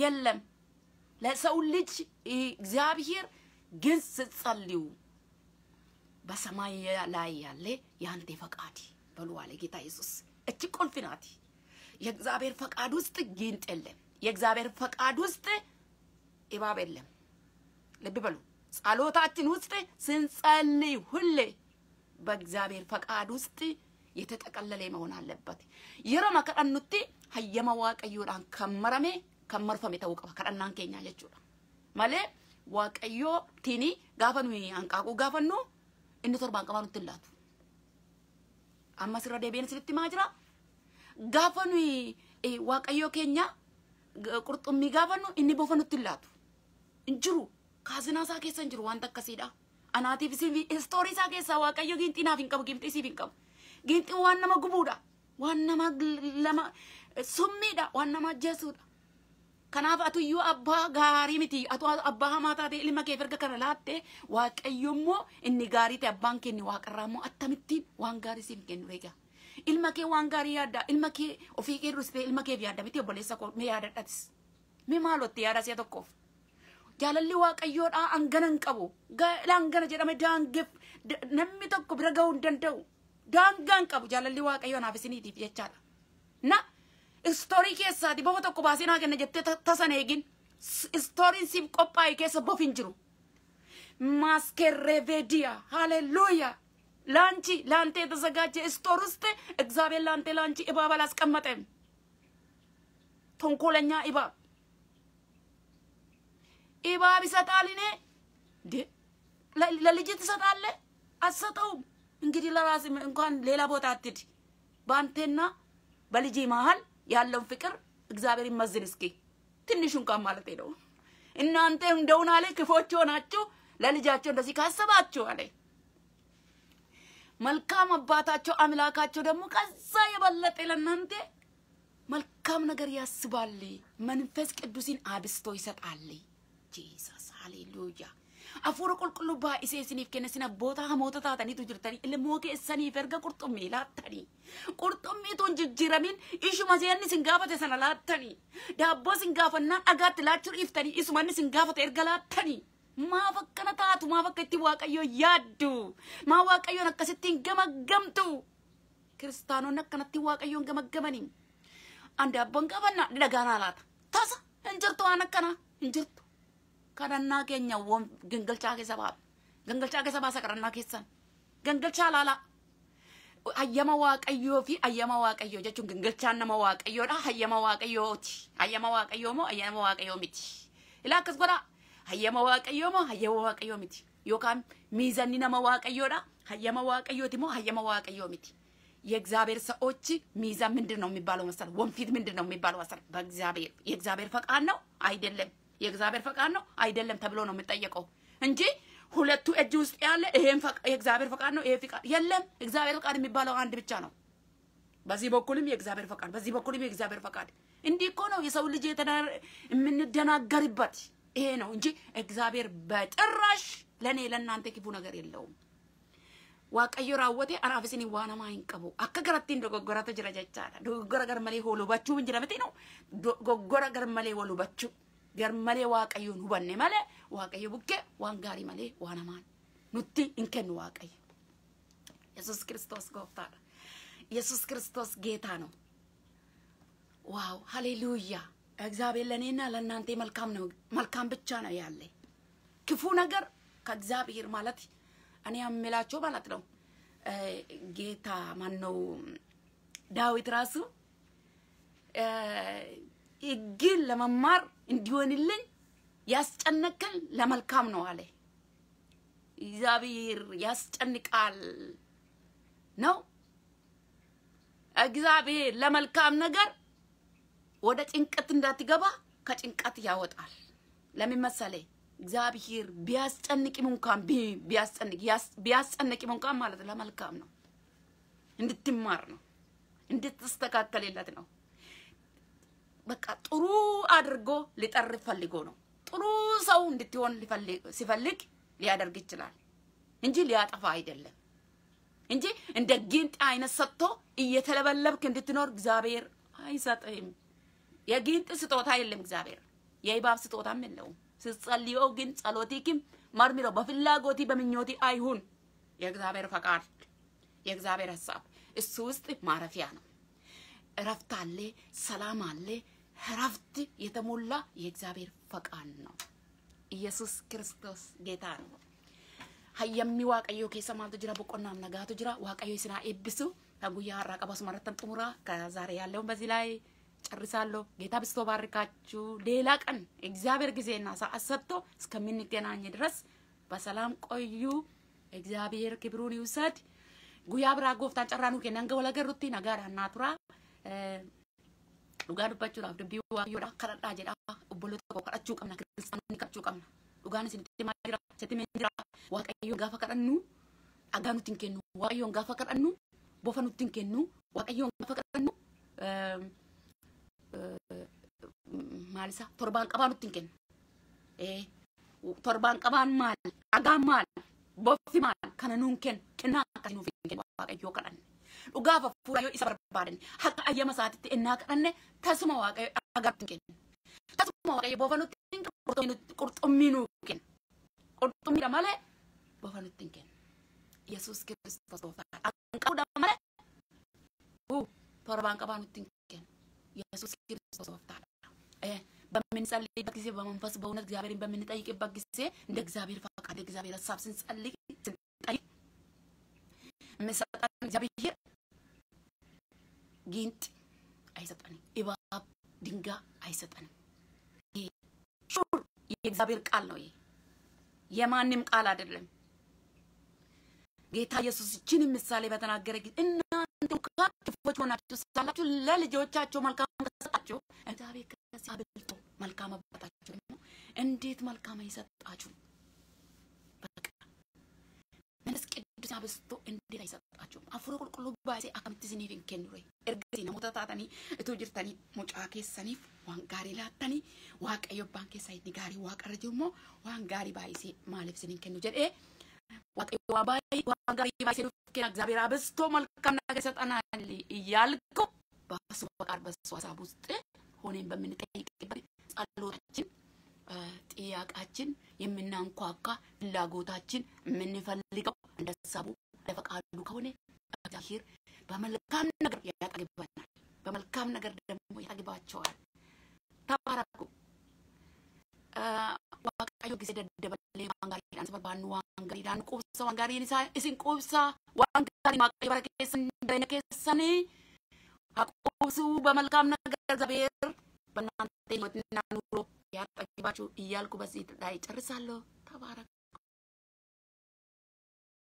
የለም። ለሰው ልጅ እግዚአብሔር ግን ስትጸልዩ በሰማይ ላይ ያለ የአንተ ፈቃድ በሉ አለ ጌታ ኢየሱስ። እች ቁልፍ ናት። የእግዚአብሔር ፈቃድ ውስጥ ጊንጥ የለም። የእግዚአብሔር ፈቃድ ውስጥ እባብ የለም። ልብ በሉ። ጸሎታችን ውስጥ ስንጸልይ ሁሌ በእግዚአብሔር ፈቃድ ውስጥ የተጠቀለለ መሆን አለበት። የረመ ከደኑቲ ሀየመ ዋቀዮዳን ከመረሜ ከመርፈም የታወቀ ከደናን ኬኛ ጀቹዳ ማለ ዋቀዮ ቲኒ ጋፈኑ አንቃቁ ጋፈኑ እኒ ቶርባን ቀባ ኑትላቱ amma sirra deebiin isinitti himaa jira. Gaafa nuyi waaqayyoo keenya qurxummii gaafa nu inni bofa nutti laatu hin jiru. Kaasinaa isaa keessa hin jiru wanta akkasiidha. Anaatiif istoorii isaa keessaa waaqayyo giinxinaaf hin qabu giinxii siif hin qabu. Giinxiin waan nama gubuudha. Waan nama lama summiidha. Waan nama ajjeesuudha. Kanaaf atu iyyuu abbaa gaarii miti. Atu abbaa hamaa taate ilma kee erga kana laatte waaqayyo immoo inni gaarii ta'e abbaan kenni waaqarraa immoo akkamittiin waan gaarii siif kennu eega. Ilma kee waan gaarii yaadda. Ilma kee ofii kee dursite ilma keef yaadda miti obboleessa koo mee yaadadhatis. Mee maalotti yaada si'a tokkoof. Jaalalli waaqayyoodhaa hangana hin qabu. Hangana jedhame daangeef namni tokko bira ga'uu hin danda'u. Daangaa hin qabu jaalalli waaqayyoo naaf isiniitiif jechaadha. Na ስቶሪ ኬሳቲ boba tokko baaseen haakenne jettee tasan eegin istooriin ሲብ qophaa'e ኬሰ bof hin jiru. ሃሌሉያ ላንቺ ላንቴ የተዘጋጀ ስቶር ውስጥ እግዚአብሔር ላንቺ እባብ አላስቀመጠም። ተንኮለኛ እባብ እባብ ይሰጣል። እኔ ለልጅ ትሰጣለ አትሰጠውም። እንግዲህ ለራስ እንኳን ሌላ ቦታ አትድ። በአንቴና በልጅ መሀል ያለውን ፍቅር እግዚአብሔር ይመዝን። እስኪ ትንሹ እንኳን ማለት ነው። እናንተ እንደውን አለ ክፎች ሆናችሁ ለልጃቸው እንደዚህ ካሰባችሁ አለ መልካም አባታቸው አምላካቸው ደግሞ ከዛ የበለጠ ለእናንተ መልካም ነገር ያስባል። መንፈስ ቅዱስን አብስቶ ይሰጣል። ጂሰስ ሃሌሉያ። afuura qulqulluu baay'isee isiniif kenna sina boota hamoota taataniitu jirtanii ilmoo keessaniif erga qurxummii laattanii qurxummii tuun jijjiiramin ishuma seenni sin gaafate sana laattanii daabboo sin gaafannaa dhagaatti laachuu dhiiftanii isumanni sin gaafate erga laattanii. maaf akkana taatu maaf akka itti waaqayyo yaaddu maa waaqayyoon akkasittiin gamagamtu kiristaanonni akkanatti waaqayyoon gamagaman andaabboon qabanna dhagaan alaata tasa hin jirtu waan akkana hin jirtu kadhannaa keenya gangalchaa keessa ba'a. Gangalchaa keessa baasa kadhannaa keessan. Gangalchaa laalaa. Hayyama Waaqayyoo fi hayyama Waaqayyoo jechuun gangalchaan nama Waaqayyoodha. Hayyama Waaqayyooti. Hayyama Waaqayyoo moo hayyama Waaqayyoo miti? Ilaa akkas godhaa. Hayyama Waaqayyoo moo hayyama Waaqayyoo miti? Yookaan miizanni nama Waaqayyoodha. Hayyama Waaqayyooti moo hayyama Waaqayyoo miti? የእግዚአብሔር ሰዎች ሚዛን ምንድን ነው የሚባለው መሰለህ? ወንፊት ምንድን ነው የሚባለው መሰለህ? በእግዚአብሔር የእግዚአብሔር ፈቃድ ነው አይደለም። የእግዚአብሔር ፈቃድ ነው አይደለም ተብሎ ነው የምጠየቀው እንጂ ሁለቱ እጅ ውስጥ ያለ ይሄን የእግዚአብሔር ፈቃድ ነው ይሄ ፍቃድ የለም። እግዚአብሔር ፈቃድ የሚባለው አንድ ብቻ ነው። በዚህ በኩልም የእግዚአብሔር ፈቃድ፣ በዚህ በኩልም የእግዚአብሔር ፈቃድ። እንዲህ እኮ ነው የሰው ልጅ የምንደናገርበት ይሄ ነው እንጂ እግዚአብሔር በጥራሽ ለእኔ ለእናንተ ክፉ ነገር የለውም። ዋቀዮ ራወቴ anaafis inni waa namaa hin qabu akka garattiin dogoggoratu jira jechaadha. Dogoggora ነው wal hubachuu hin jira garmalee waaqayyoon hubanne malee waaqayyo bukkee waan gaarii malee waan hamaan nutti hin kennu waaqayyo. Yesuus Kiristoos gooftaadha. Yesuus Kiristoos ጌታ ነው። ዋው ሃሌሉያ! እግዚአብሔር ለእኔና ለእናንተ መልካም ነው፣ መልካም ብቻ ነው ያለ። ክፉ ነገር ከእግዚአብሔር ማለት እኔ maalati ማለት Geetaa mannoo ማነው ዳዊት ራሱ ሕግን ለመማር እንዲሆንልኝ ያስጨነቅን ለመልካም ነው አለ። እግዚአብሔር ያስጨንቃል ነው። እግዚአብሔር ለመልካም ነገር ወደ ጭንቀት እንዳትገባ ከጭንቀት ያወጣል። ለምን መሰለ? እግዚአብሔር ቢያስጨንቅም እንኳን ቢያስጨንቅ ቢያስጨንቅም እንኳን ማለት ለመልካም ነው፣ እንድትማር ነው፣ እንድትስተካከልለት ነው። በቃ ጥሩ አድርጎ ሊጠር ፈልጎ ነው። ጥሩ ሰው እንድትሆን ሲፈልግ ሊያደርግ ይችላል እንጂ ሊያጠፋ አይደለም። እንጂ እንደ ጊንጥ አይነት ሰጥቶ እየተለበለብክ እንድትኖር እግዚአብሔር አይሰጥህም። የጊንጥ ስጦታ የለም እግዚአብሔር፣ የእባብ ስጦታም የለውም። ስትጸልዮ ግን ጸሎቲክም መርምሮ በፍላጎቲ በምኞቲ አይሁን። የእግዚአብሔር ፈቃድ የእግዚአብሔር ሀሳብ እሱ ውስጥ ማረፊያ ነው። እረፍት አለ፣ ሰላም አለ፣ ረፍት የተሞላ የእግዚአብሔር ፈቃድ ነው። ኢየሱስ ክርስቶስ ጌታ ነው። ሀየሚ ዋቀዮ ኬሰ ማልቱ ጅራ ቦቆናም ነጋቱ ጅራ ዋቀዮ ስራ ኤብሱ ከጉያ አራቀባስ ቀባሱ ማረተን ጥሙራ ከዛሬ ያለውን በዚህ ላይ ጨርሳለሁ። ጌታ ብስቶ ባርካችሁ። ሌላ ቀን እግዚአብሔር ጊዜና ሰዓት ሰጥቶ እስከምንገናኝ ድረስ በሰላም ቆዩ። እግዚአብሔር ክብሩን ይውሰድ። ጉያ ብራ ጎፍታን ጨራኑ ኬ ወለገሩቲ ነጋዳ እናቱራ dhugaa dubbachuudhaaf dubbii waaqayyoodhaa kadhadhaa jedhaa obboloota koo kadhachuu qabna kiristaanonni kadhachuu qabna dhugaan isinitti maal jira isinitti meen jira waaqayyoon gaafa kadhannu dhagaa nutti hin kennu waaqayyoon gaafa kadhannu bofa nutti hin kennu waaqayyoon gaafa kadhannu maal isa torbaan qabaa nutti hin kennu torbaan qabaan maal dhagaan maal bofti maal kana nuun kennu kennaa akka nuuf hin kennu waaqayyoo kadhanna. dhugaaf fuula isa barbaadan haqa ayyama isaatitti ennaa kadhanne tasuma waaqayyo agaatti kenna. Tasuma waaqayyo boofa nutti hin qurxummii nuu kenna. dha malee boofa nutti hin kenna. Yesuus Kiristoos gooftaan qabu dha malee uu torbaan qabaa nutti hin kenna. Yesuus Kiristoos dha. gooftaan. በምንጸልይ በጊዜ በመንፈስ በእውነት እግዚአብሔርን በምንጠይቅበት ጊዜ እንደ እግዚአብሔር ፈቃድ እግዚአብሔር ሀሳብ ስንጸልይ ስንጠይቅ የሚሰጠን እግዚአብሔር ጊንጥ አይሰጠንም፣ እባብ ድንጋይ አይሰጠንም። ሹር የእግዚአብሔር ቃል ነው። ይሄ የማንም ቃል አይደለም። ጌታ ኢየሱስ ይህችን ምሳሌ በተናገረ ጊዜ እናንተ እንኳን ክፎች ሆናችሁ ሳላችሁ ለልጆቻቸው መልካም ከሰጣችሁ እግዚአብሔር ከዚህ አብልጦ መልካም አባታችሁ ደግሞ እንዴት መልካም አይሰጣችሁ? Rabbi isaa bistoo inni dha isaadhaachuun hafuura qulqulluu baay'isee akkamitti isiniif hin kennu erga namoota taatanii itoo jirtanii mucaa keessaniif waan gaarii laattanii waaqayyo abbaan keessaa inni gaarii waaqarra jiru immoo waan gaarii baay'isee maaliif isin hin kennu jedhee waaqayyo waa baay'ee waan gaarii baay'isee nuuf kenna እግዚአብሔር አብዝቶ መልካም ነገር ይሰጠናል እያልከው በሱ በቃል በሱ ሀሳብ ውስጥ ሆነን በምንጠይቅበት ጸሎታችን ጥያቃችን የምናንኳኳ ፍላጎታችን የምንፈልገው እንደ ለፈቃዱ ከሆነ እግዚአብሔር በመልካም ነገር ያጠግበናል። በመልካም ነገር ደግሞ ያጠግባቸዋል። ተባረኩ። ዋቃዮ ጊዜ ደደበሌ ማንጋሪዳን ስበርባኑ ዋንጋሪዳን ቁብሳ ዋንጋሪንሳ እስን ቁብሳ ዋንጋሪ ማቀይ በረኬሰን ደነኬሰኒ በመልካም ነገር እግዚአብሔር በእናንተ ህይወትና ኑሮ ያጠግባችሁ እያልኩ በዚህ ላይ ጨርሳለሁ። ተባረክ።